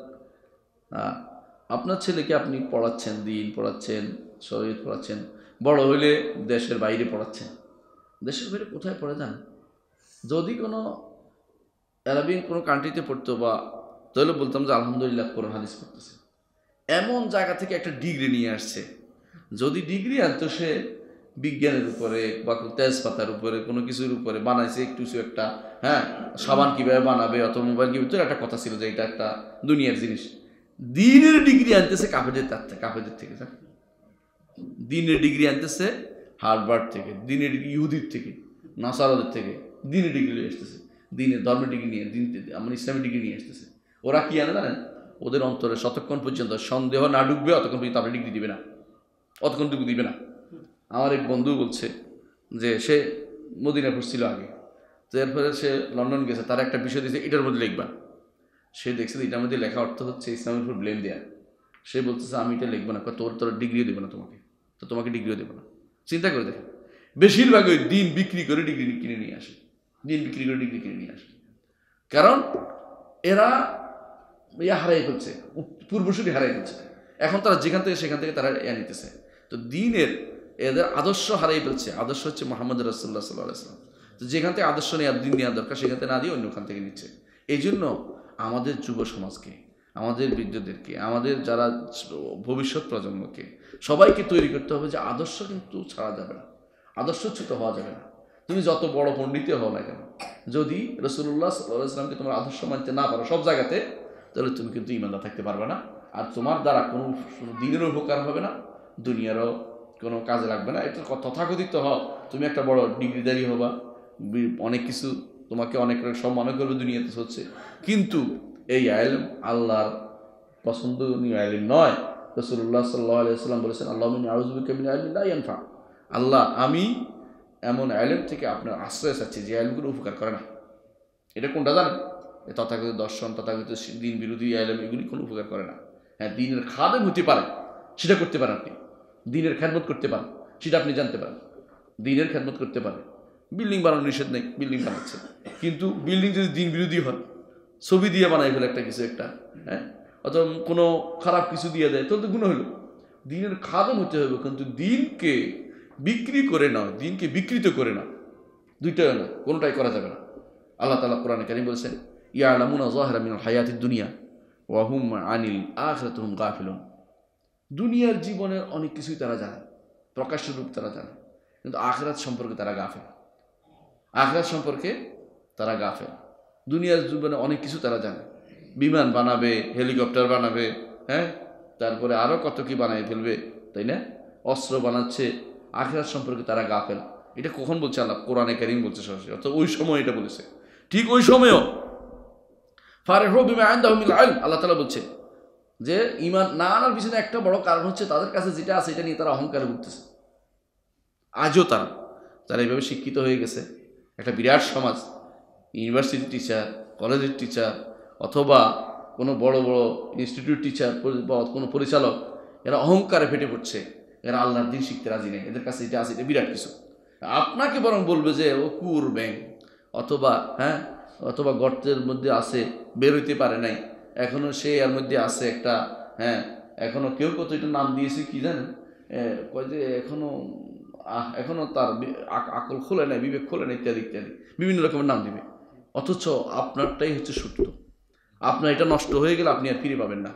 আপনার ছেলেকে আপনি পড়াচ্ছেন দিন পড়াচ্ছেন শরীর পড়াচ্ছেন বড় হইলে দেশের বাইরে পড়াচ্ছেন দেশের বাইরে কোথায় পড়ে যান যদি কোনো অ্যারাবিয়ান কোনো কান্ট্রিতে পড়তো বা তাহলে বলতাম যে আলহামদুলিল্লাহ কোরআন হাদিস পড়তেছে এমন জায়গা থেকে একটা ডিগ্রি নিয়ে আসছে যদি ডিগ্রি আনতো সে বিজ্ঞানের উপরে বা তেজপাতার উপরে কোনো কিছুর উপরে বানাইছে একটু কিছু একটা হ্যাঁ সাবান কীভাবে বানাবে অথবা মোবাইল কী ভিতরে একটা কথা ছিল যে এটা একটা দুনিয়ার জিনিস দিনের ডিগ্রি আনতেছে কাপেদের তার থেকে কাফেদের থেকে দিনের ডিগ্রি আনতেছে হার্ভার্ড থেকে ডিগ্রি ইহুদির থেকে নাসারদের থেকে দিনে ডিগ্রি নিয়ে আসতেছে দিনে ধর্মের ডিগ্রি নিয়ে দিন আমার ইসলামী ডিগ্রি নিয়ে আসতেছে ওরা কী আনে জানেন ওদের অন্তরে শতক্ষণ পর্যন্ত সন্দেহ না ডুববে অতক্ষণ পর্যন্ত আপনি ডিগ্রি দিবে না অতক্ষণ ডুবু দিবে না আমার এক বন্ধু বলছে যে সে মদিনায় পড়ছিল আগে তো এরপরে সে লন্ডন গেছে তার একটা বিষয় দিয়েছে এটার মধ্যে লিখবা সে দেখছে এটার মধ্যে লেখা অর্থ হচ্ছে ইসলামের উপর ব্লেম দেয়া সে বলতেছে আমি এটা লিখবো না তোর তোর ডিগ্রিও দেবো না তোমাকে তো তোমাকে ডিগ্রিও দেবো না চিন্তা করে দেখেন বেশিরভাগ ওই দিন বিক্রি করে ডিগ্রি কিনে নিয়ে আসে দিন বিক্রি করে ডিগ্রি কিনে নিয়ে আসে কারণ এরা ইয়া হারাই ফেলছে পূর্বসূরি হারাই ফেলছে এখন তারা যেখান থেকে সেখান থেকে তারা ইয়া নিতেছে তো দিনের এদের আদর্শ হারাই ফেলছে আদর্শ হচ্ছে মোহাম্মদ রসুল্লাহ সাল্লাহ তো যেখান থেকে আদর্শ নেওয়ার দিন নেওয়া দরকার সেখান থেকে না দিয়ে অন্যখান থেকে নিচ্ছে এই জন্য আমাদের যুব সমাজকে আমাদের বৃদ্ধদেরকে আমাদের যারা ভবিষ্যৎ প্রজন্মকে সবাইকে তৈরি করতে হবে যে আদর্শ কিন্তু ছাড়া যাবে না আদর্শচ্যুত হওয়া যাবে না তুমি যত বড় পণ্ডিতে হও না কেন যদি রসুল্লাহ সাল্লাহ তোমার আদর্শ মানতে না পারো সব জায়গাতে তাহলে তুমি কিন্তু ইমানদার থাকতে পারবে না আর তোমার দ্বারা কোনো দিনেরও উপকার হবে না দুনিয়ারও কোনো কাজে লাগবে না এটা তথাকথিত হও তুমি একটা বড় ডিগ্রিদারি হবা অনেক কিছু তোমাকে অনেক সম্মানও করবে দুনিয়াতে হচ্ছে কিন্তু এই আইলম আল্লাহর পছন্দনীয় আইলিম নয় রসুল্লাহ সাল্লাহ আলিয়াল্লাম বলেছেন আল্লাহ আউজবিকামিন আইলিম লাইয়ানফা আল্লাহ আমি এমন আইলেম থেকে আপনার আশ্রয় চাচ্ছি যে আইলেমগুলো উপকার করে না এটা কোনটা জানেন তথাকথিত দর্শন তথাকথিত দিন বিরোধী আইলেম এগুলি কোনো উপকার করে না হ্যাঁ দিনের খাদে হতে পারে সেটা করতে পারেন আপনি দিনের খেদমত করতে পারেন সেটা আপনি জানতে পারেন দিনের খেদমত করতে পারেন বিল্ডিং বানানোর নিষেধ নেই বিল্ডিং বানাচ্ছে কিন্তু বিল্ডিং যদি দিন বিরোধী হয় ছবি দিয়ে বানাই ফেলে একটা কিছু একটা হ্যাঁ অথবা কোনো খারাপ কিছু দিয়ে দেয় তাহলে তো গুণ হলো দিনের খাদম হতে হবে কিন্তু দিনকে বিক্রি করে নাও দিনকে বিকৃত করে না দুইটাই না কোনোটাই করা যাবে না আল্লাহ তালা কোরআন কেন বলছেন ইয়া আলামুনা জাহরা দুনিয়া ওয়াহুম আনিল আখরাত হুম গাফিলুন দুনিয়ার জীবনের অনেক কিছুই তারা জানে প্রকাশ্য রূপ তারা জানে কিন্তু আখরাত সম্পর্কে তারা গাফেল আখরাত সম্পর্কে তারা গাফেল দুনিয়ার জীবনে অনেক কিছু তারা জানে বিমান বানাবে হেলিকপ্টার বানাবে হ্যাঁ তারপরে আরও কত কি বানায় ফেলবে তাই না অস্ত্র বানাচ্ছে আখেরাত সম্পর্কে তারা গা ফেল এটা কখন বলছে আল্লাহ কোরআনে কারিম বলছে সরাসরি অর্থাৎ ওই সময় এটা বলেছে ঠিক ওই সময়ও ফারে আইন দাহমিল আইন আল্লাহ তালা বলছে যে ইমান না আনার পিছনে একটা বড় কারণ হচ্ছে তাদের কাছে যেটা আছে এটা নিয়ে তারা অহংকারে ভুগতেছে আজও তারা তারা এইভাবে শিক্ষিত হয়ে গেছে একটা বিরাট সমাজ ইউনিভার্সিটি টিচার কলেজের টিচার অথবা কোনো বড় বড় ইনস্টিটিউট টিচার বা কোনো পরিচালক এরা অহংকারে ফেটে পড়ছে এরা আল্লাহর দিন শিখতে রাজি নেই এদের কাছে এটা আছে এটা বিরাট কিছু আপনাকে বরং বলবে যে ও কুর ব্যাং অথবা হ্যাঁ অথবা গর্তের মধ্যে আছে বেরোইতে পারে নাই এখনও সে এর মধ্যে আছে একটা হ্যাঁ এখনও কেউ কত এটা নাম দিয়েছে কি জানেন কয় যে এখনও এখনও তার আকল খোলে নাই বিবেক খোলে না ইত্যাদি ইত্যাদি বিভিন্ন রকমের নাম দিবে অথচ আপনারটাই হচ্ছে সত্য আপনার এটা নষ্ট হয়ে গেলে আপনি আর ফিরে পাবেন না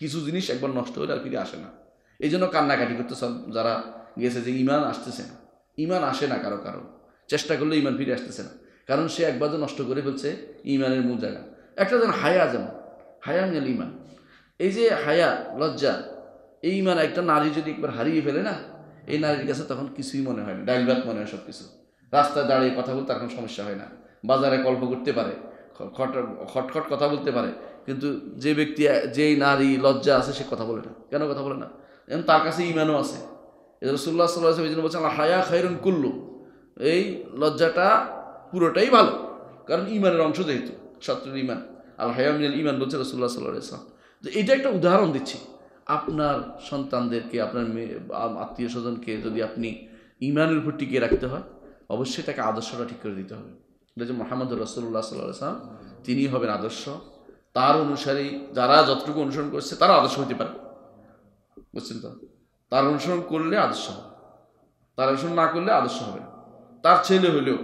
কিছু জিনিস একবার নষ্ট হলে আর ফিরে আসে না এই জন্য কান্নাকাটি করতে সব যারা গেছে যে ইমান আসতেছে না ইমান আসে না কারো কারো চেষ্টা করলে ইমান ফিরে আসতেছে না কারণ সে একবার যে নষ্ট করে ফেলছে ইমানের মূল জায়গা একটা যেন হায়া যেন হায়া মিনাল ইমান এই যে হায়া লজ্জা এই ইমান একটা নারী যদি একবার হারিয়ে ফেলে না এই নারীর কাছে তখন কিছুই মনে হয় না ডাইল মনে হয় সব কিছু রাস্তায় দাঁড়িয়ে কথা বলতে কোনো সমস্যা হয় না বাজারে গল্প করতে পারে খটখট কথা বলতে পারে কিন্তু যে ব্যক্তি যেই নারী লজ্জা আছে সে কথা বলে না কেন কথা বলে না এবং তার কাছে ইমানও আছে রসুল্লাহ সাল্লাহ ওই জন্য বলছেন হায়া খাইরুন কুল্লু এই লজ্জাটা পুরোটাই ভালো কারণ ইমানের অংশ যেহেতু ছাত্রের ইমান হায়া হায়ামিনাল ইমান বলছে রসুল্লাহ সাল্লাহ ইসলাম তো এটা একটা উদাহরণ দিচ্ছি আপনার সন্তানদেরকে আপনার মেয়ে আত্মীয় স্বজনকে যদি আপনি ইমানের উপর টিকিয়ে রাখতে হয় অবশ্যই তাকে আদর্শটা ঠিক করে দিতে হবে এটা যে মোহাম্মদ রসুল্লাহ সাল্লাম তিনি হবেন আদর্শ তার অনুসারী যারা যতটুকু অনুসরণ করছে তারা আদর্শ হতে পারে বুঝছেন তো তার অনুসরণ করলে আদর্শ হবে তার অনুসরণ না করলে আদর্শ হবে তার ছেলে হইলেও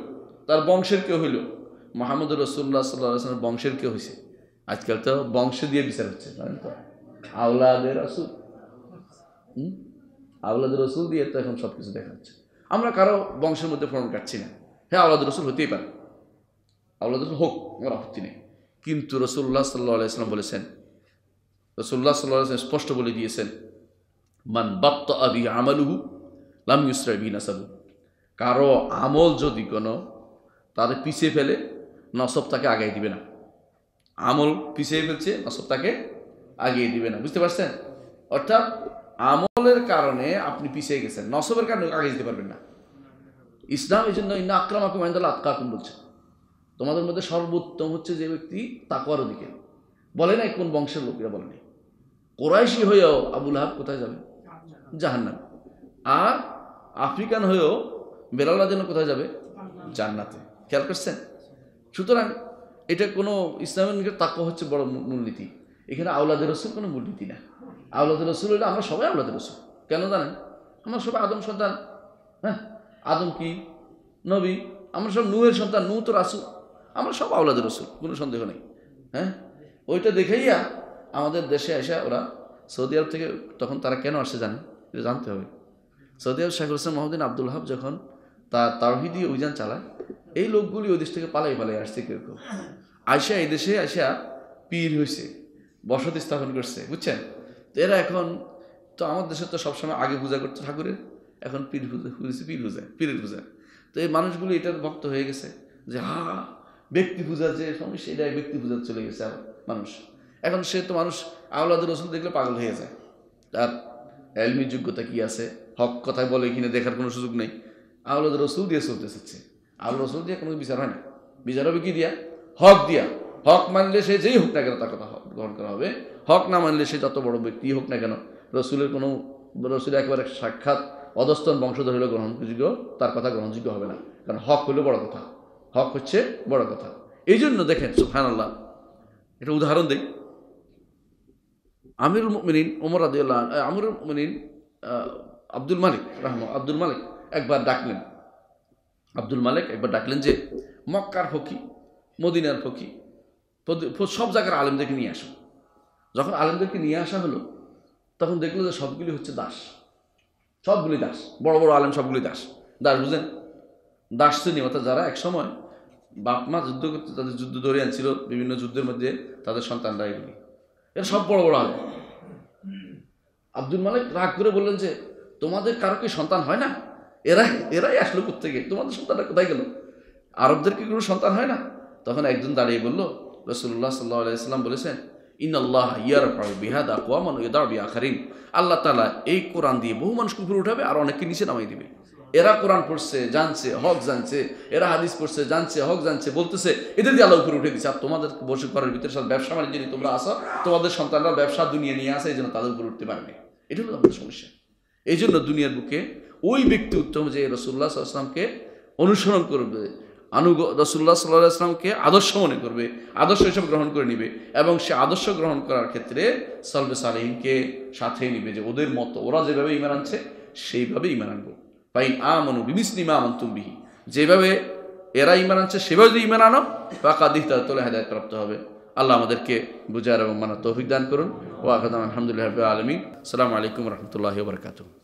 তার বংশের কেউ হইলেও মোহাম্মদ রসুল্লাহ সাল্লাহ বংশের কেউ হয়েছে আজকাল তো বংশ দিয়ে বিচার হচ্ছে জানেন তো আউলাদের রসুল আউলাদের রসুল দিয়ে তো এখন সব কিছু দেখা হচ্ছে আমরা কারো বংশের মধ্যে ফর্ম কাটছি না হ্যাঁ আউলাদ রসুল হতেই পারে আল্লাহ হোক আমার আপত্তি নেই কিন্তু রসুল্লাহ সাল্লাহ আলাইসলাম বলেছেন রসুল্লাহ সাল্লাহ আসলাম স্পষ্ট বলে দিয়েছেন মান বাপ্ত আবি আমালুহু লাম ইউসরাবি নাসাবু কারো আমল যদি কোনো তাদের পিছিয়ে ফেলে নসব তাকে আগাই দিবে না আমল পিছিয়ে ফেলছে নসব তাকে আগিয়ে দিবে না বুঝতে পারছেন অর্থাৎ আমলের কারণে আপনি পিছিয়ে গেছেন নসবের কারণে আগে যেতে পারবেন না ইসলাম এই জন্য ইন্না আক্রম আপনি মহিন্দাল আতকাকুম বলছেন তোমাদের মধ্যে সর্বোত্তম হচ্ছে যে ব্যক্তি তাকওয়ার দিকে বলে না কোন বংশের লোকেরা বলে নাই কোরাইশি হয়েও আবুল হাব কোথায় যাবে জাহান্নাম আর আফ্রিকান হয়েও বেলালা যেন কোথায় যাবে জান্নাতে খেয়াল করছেন সুতরাং এটা কোনো ইসলামের তাক্য হচ্ছে বড় মূলনীতি এখানে আউলাদের রসুল কোনো মূলনীতি না আউলাদের রসুল হলে আমরা সবাই আউলাদের রসুল কেন জানেন আমরা সবাই আদম সন্তান হ্যাঁ আদম কি নবী আমরা সব নুয়ের সন্তান নু তো রাসুল আমরা সব আওলাদ রসুল কোনো সন্দেহ নেই হ্যাঁ ওইটা দেখাইয়া আমাদের দেশে এসে ওরা সৌদি আরব থেকে তখন তারা কেন আসে জানে এটা জানতে হবে সৌদি আরব শেখ হোসেন মোহাম্মদিন আব্দুল হাব যখন তার তারহিদি অভিযান চালায় এই লোকগুলি ওই দেশ থেকে পালাই পালাই আসছে কেউ কেউ এই দেশে আসিয়া পীর হয়েছে বসতি স্থাপন করছে বুঝছেন তো এরা এখন তো আমার দেশে তো সবসময় আগে পূজা করতো ঠাকুরের এখন পীর পূজা পীর পূজা পীরের পূজা তো এই মানুষগুলো এটার ভক্ত হয়ে গেছে যে হা ব্যক্তি বুঝাচ্ছে যে সমস্যা ব্যক্তি বুঝাতে চলে গেছে মানুষ এখন সে তো মানুষ আওলাদ রসুল দেখলে পাগল হয়ে যায় তার এলমি যোগ্যতা কি আছে হক কথায় বলে কিনে দেখার কোনো সুযোগ নেই আওলাদ রসুল দিয়ে চলতে চাচ্ছে আওলাদ রসুল দিয়ে কোনো বিচার হয় না বিচার হবে কি দিয়া হক দিয়া হক মানলে সে যেই হোক না কেন তার কথা গ্রহণ করা হবে হক না মানলে সে যত বড় ব্যক্তি হোক না কেন রসুলের কোনো রসুল একেবারে সাক্ষাৎ অধস্তন বংশধর হলে গ্রহণযোগ্য তার কথা গ্রহণযোগ্য হবে না কারণ হক হলো বড় কথা হক হচ্ছে বড় কথা এই জন্য দেখেন সুফহান আল্লাহ এটা উদাহরণ দিই আমিরুল মিনীন ওমর আদিউল্লাহ আমিরুল মিনীন আব্দুল মালিক রাহম আব্দুল মালিক একবার ডাকলেন আব্দুল মালিক একবার ডাকলেন যে মক্কার ফকি মদিনার ফকি সব জায়গার আলেমদেরকে নিয়ে আসো যখন আলেমদেরকে নিয়ে আসা হলো তখন দেখলো যে সবগুলি হচ্ছে দাস সবগুলি দাস বড় বড় আলেম সবগুলি দাস দাস বুঝলেন দার্শনী অর্থাৎ যারা একসময় বাপ মা যুদ্ধ করতে তাদের যুদ্ধ ধরে আনছিল বিভিন্ন যুদ্ধের মধ্যে তাদের সন্তানরা এগুলি এরা সব বড় বড় আলেম আব্দুল মালিক রাগ করে বললেন যে তোমাদের কারো কি সন্তান হয় না এরাই এরাই আসলো গিয়ে তোমাদের সন্তানটা কোথায় গেল আরবদের কি কোনো সন্তান হয় না তখন একজন দাঁড়িয়ে বলল রসুল্লাহ সাল্লাহ আলাইসাল্লাম বলেছেন ইন আল্লাহ ইয়ার বিহাদ আকোয়ামান ইয়াদা বি আখারিন আল্লাহ তালা এই কোরআন দিয়ে বহু মানুষ কুকুর উঠাবে আর অনেককে নিচে নামাই দিবে এরা কোরআন পড়ছে জানছে হক জানছে এরা হাদিস পড়ছে জানছে হক জানছে বলতেছে এদের দিয়ে আলো উপরে উঠে দিচ্ছে আর তোমাদের বসে ঘরের ভিতরে সব ব্যবসা বাণিজ্য যদি তোমরা আসো তোমাদের সন্তানরা ব্যবসা দুনিয়া নিয়ে আসে এই জন্য তাদের উপরে উঠতে পারেনি এটা হলো আমাদের সমস্যা এই জন্য দুনিয়ার বুকে ওই ব্যক্তি উত্তম যে রসুল্লাহ আসলামকে অনুসরণ করবে আনুগ রসুল্লাহ সাল্লাহ আসলামকে আদর্শ মনে করবে আদর্শ হিসেবে গ্রহণ করে নিবে এবং সে আদর্শ গ্রহণ করার ক্ষেত্রে সালবে সালহিনকে সাথে নিবে যে ওদের মতো ওরা যেভাবে ইমান আনছে সেইভাবে ইমান আনবো পাইন আমনু বিমিসলিমা আমন্তুম বিহি যেভাবে এরা ইমান আনছে সেভাবে যদি ইমান আনো বা কাদিহ তাদের তোলে হেদায়ত প্রাপ্ত হবে আল্লাহ আমাদেরকে বুঝার এবং মানার তৌফিক দান করুন ও আকাদাম আলহামদুলিল্লাহ আলমী আসসালামু আলাইকুম রহমতুল্লাহ বরকাতুহ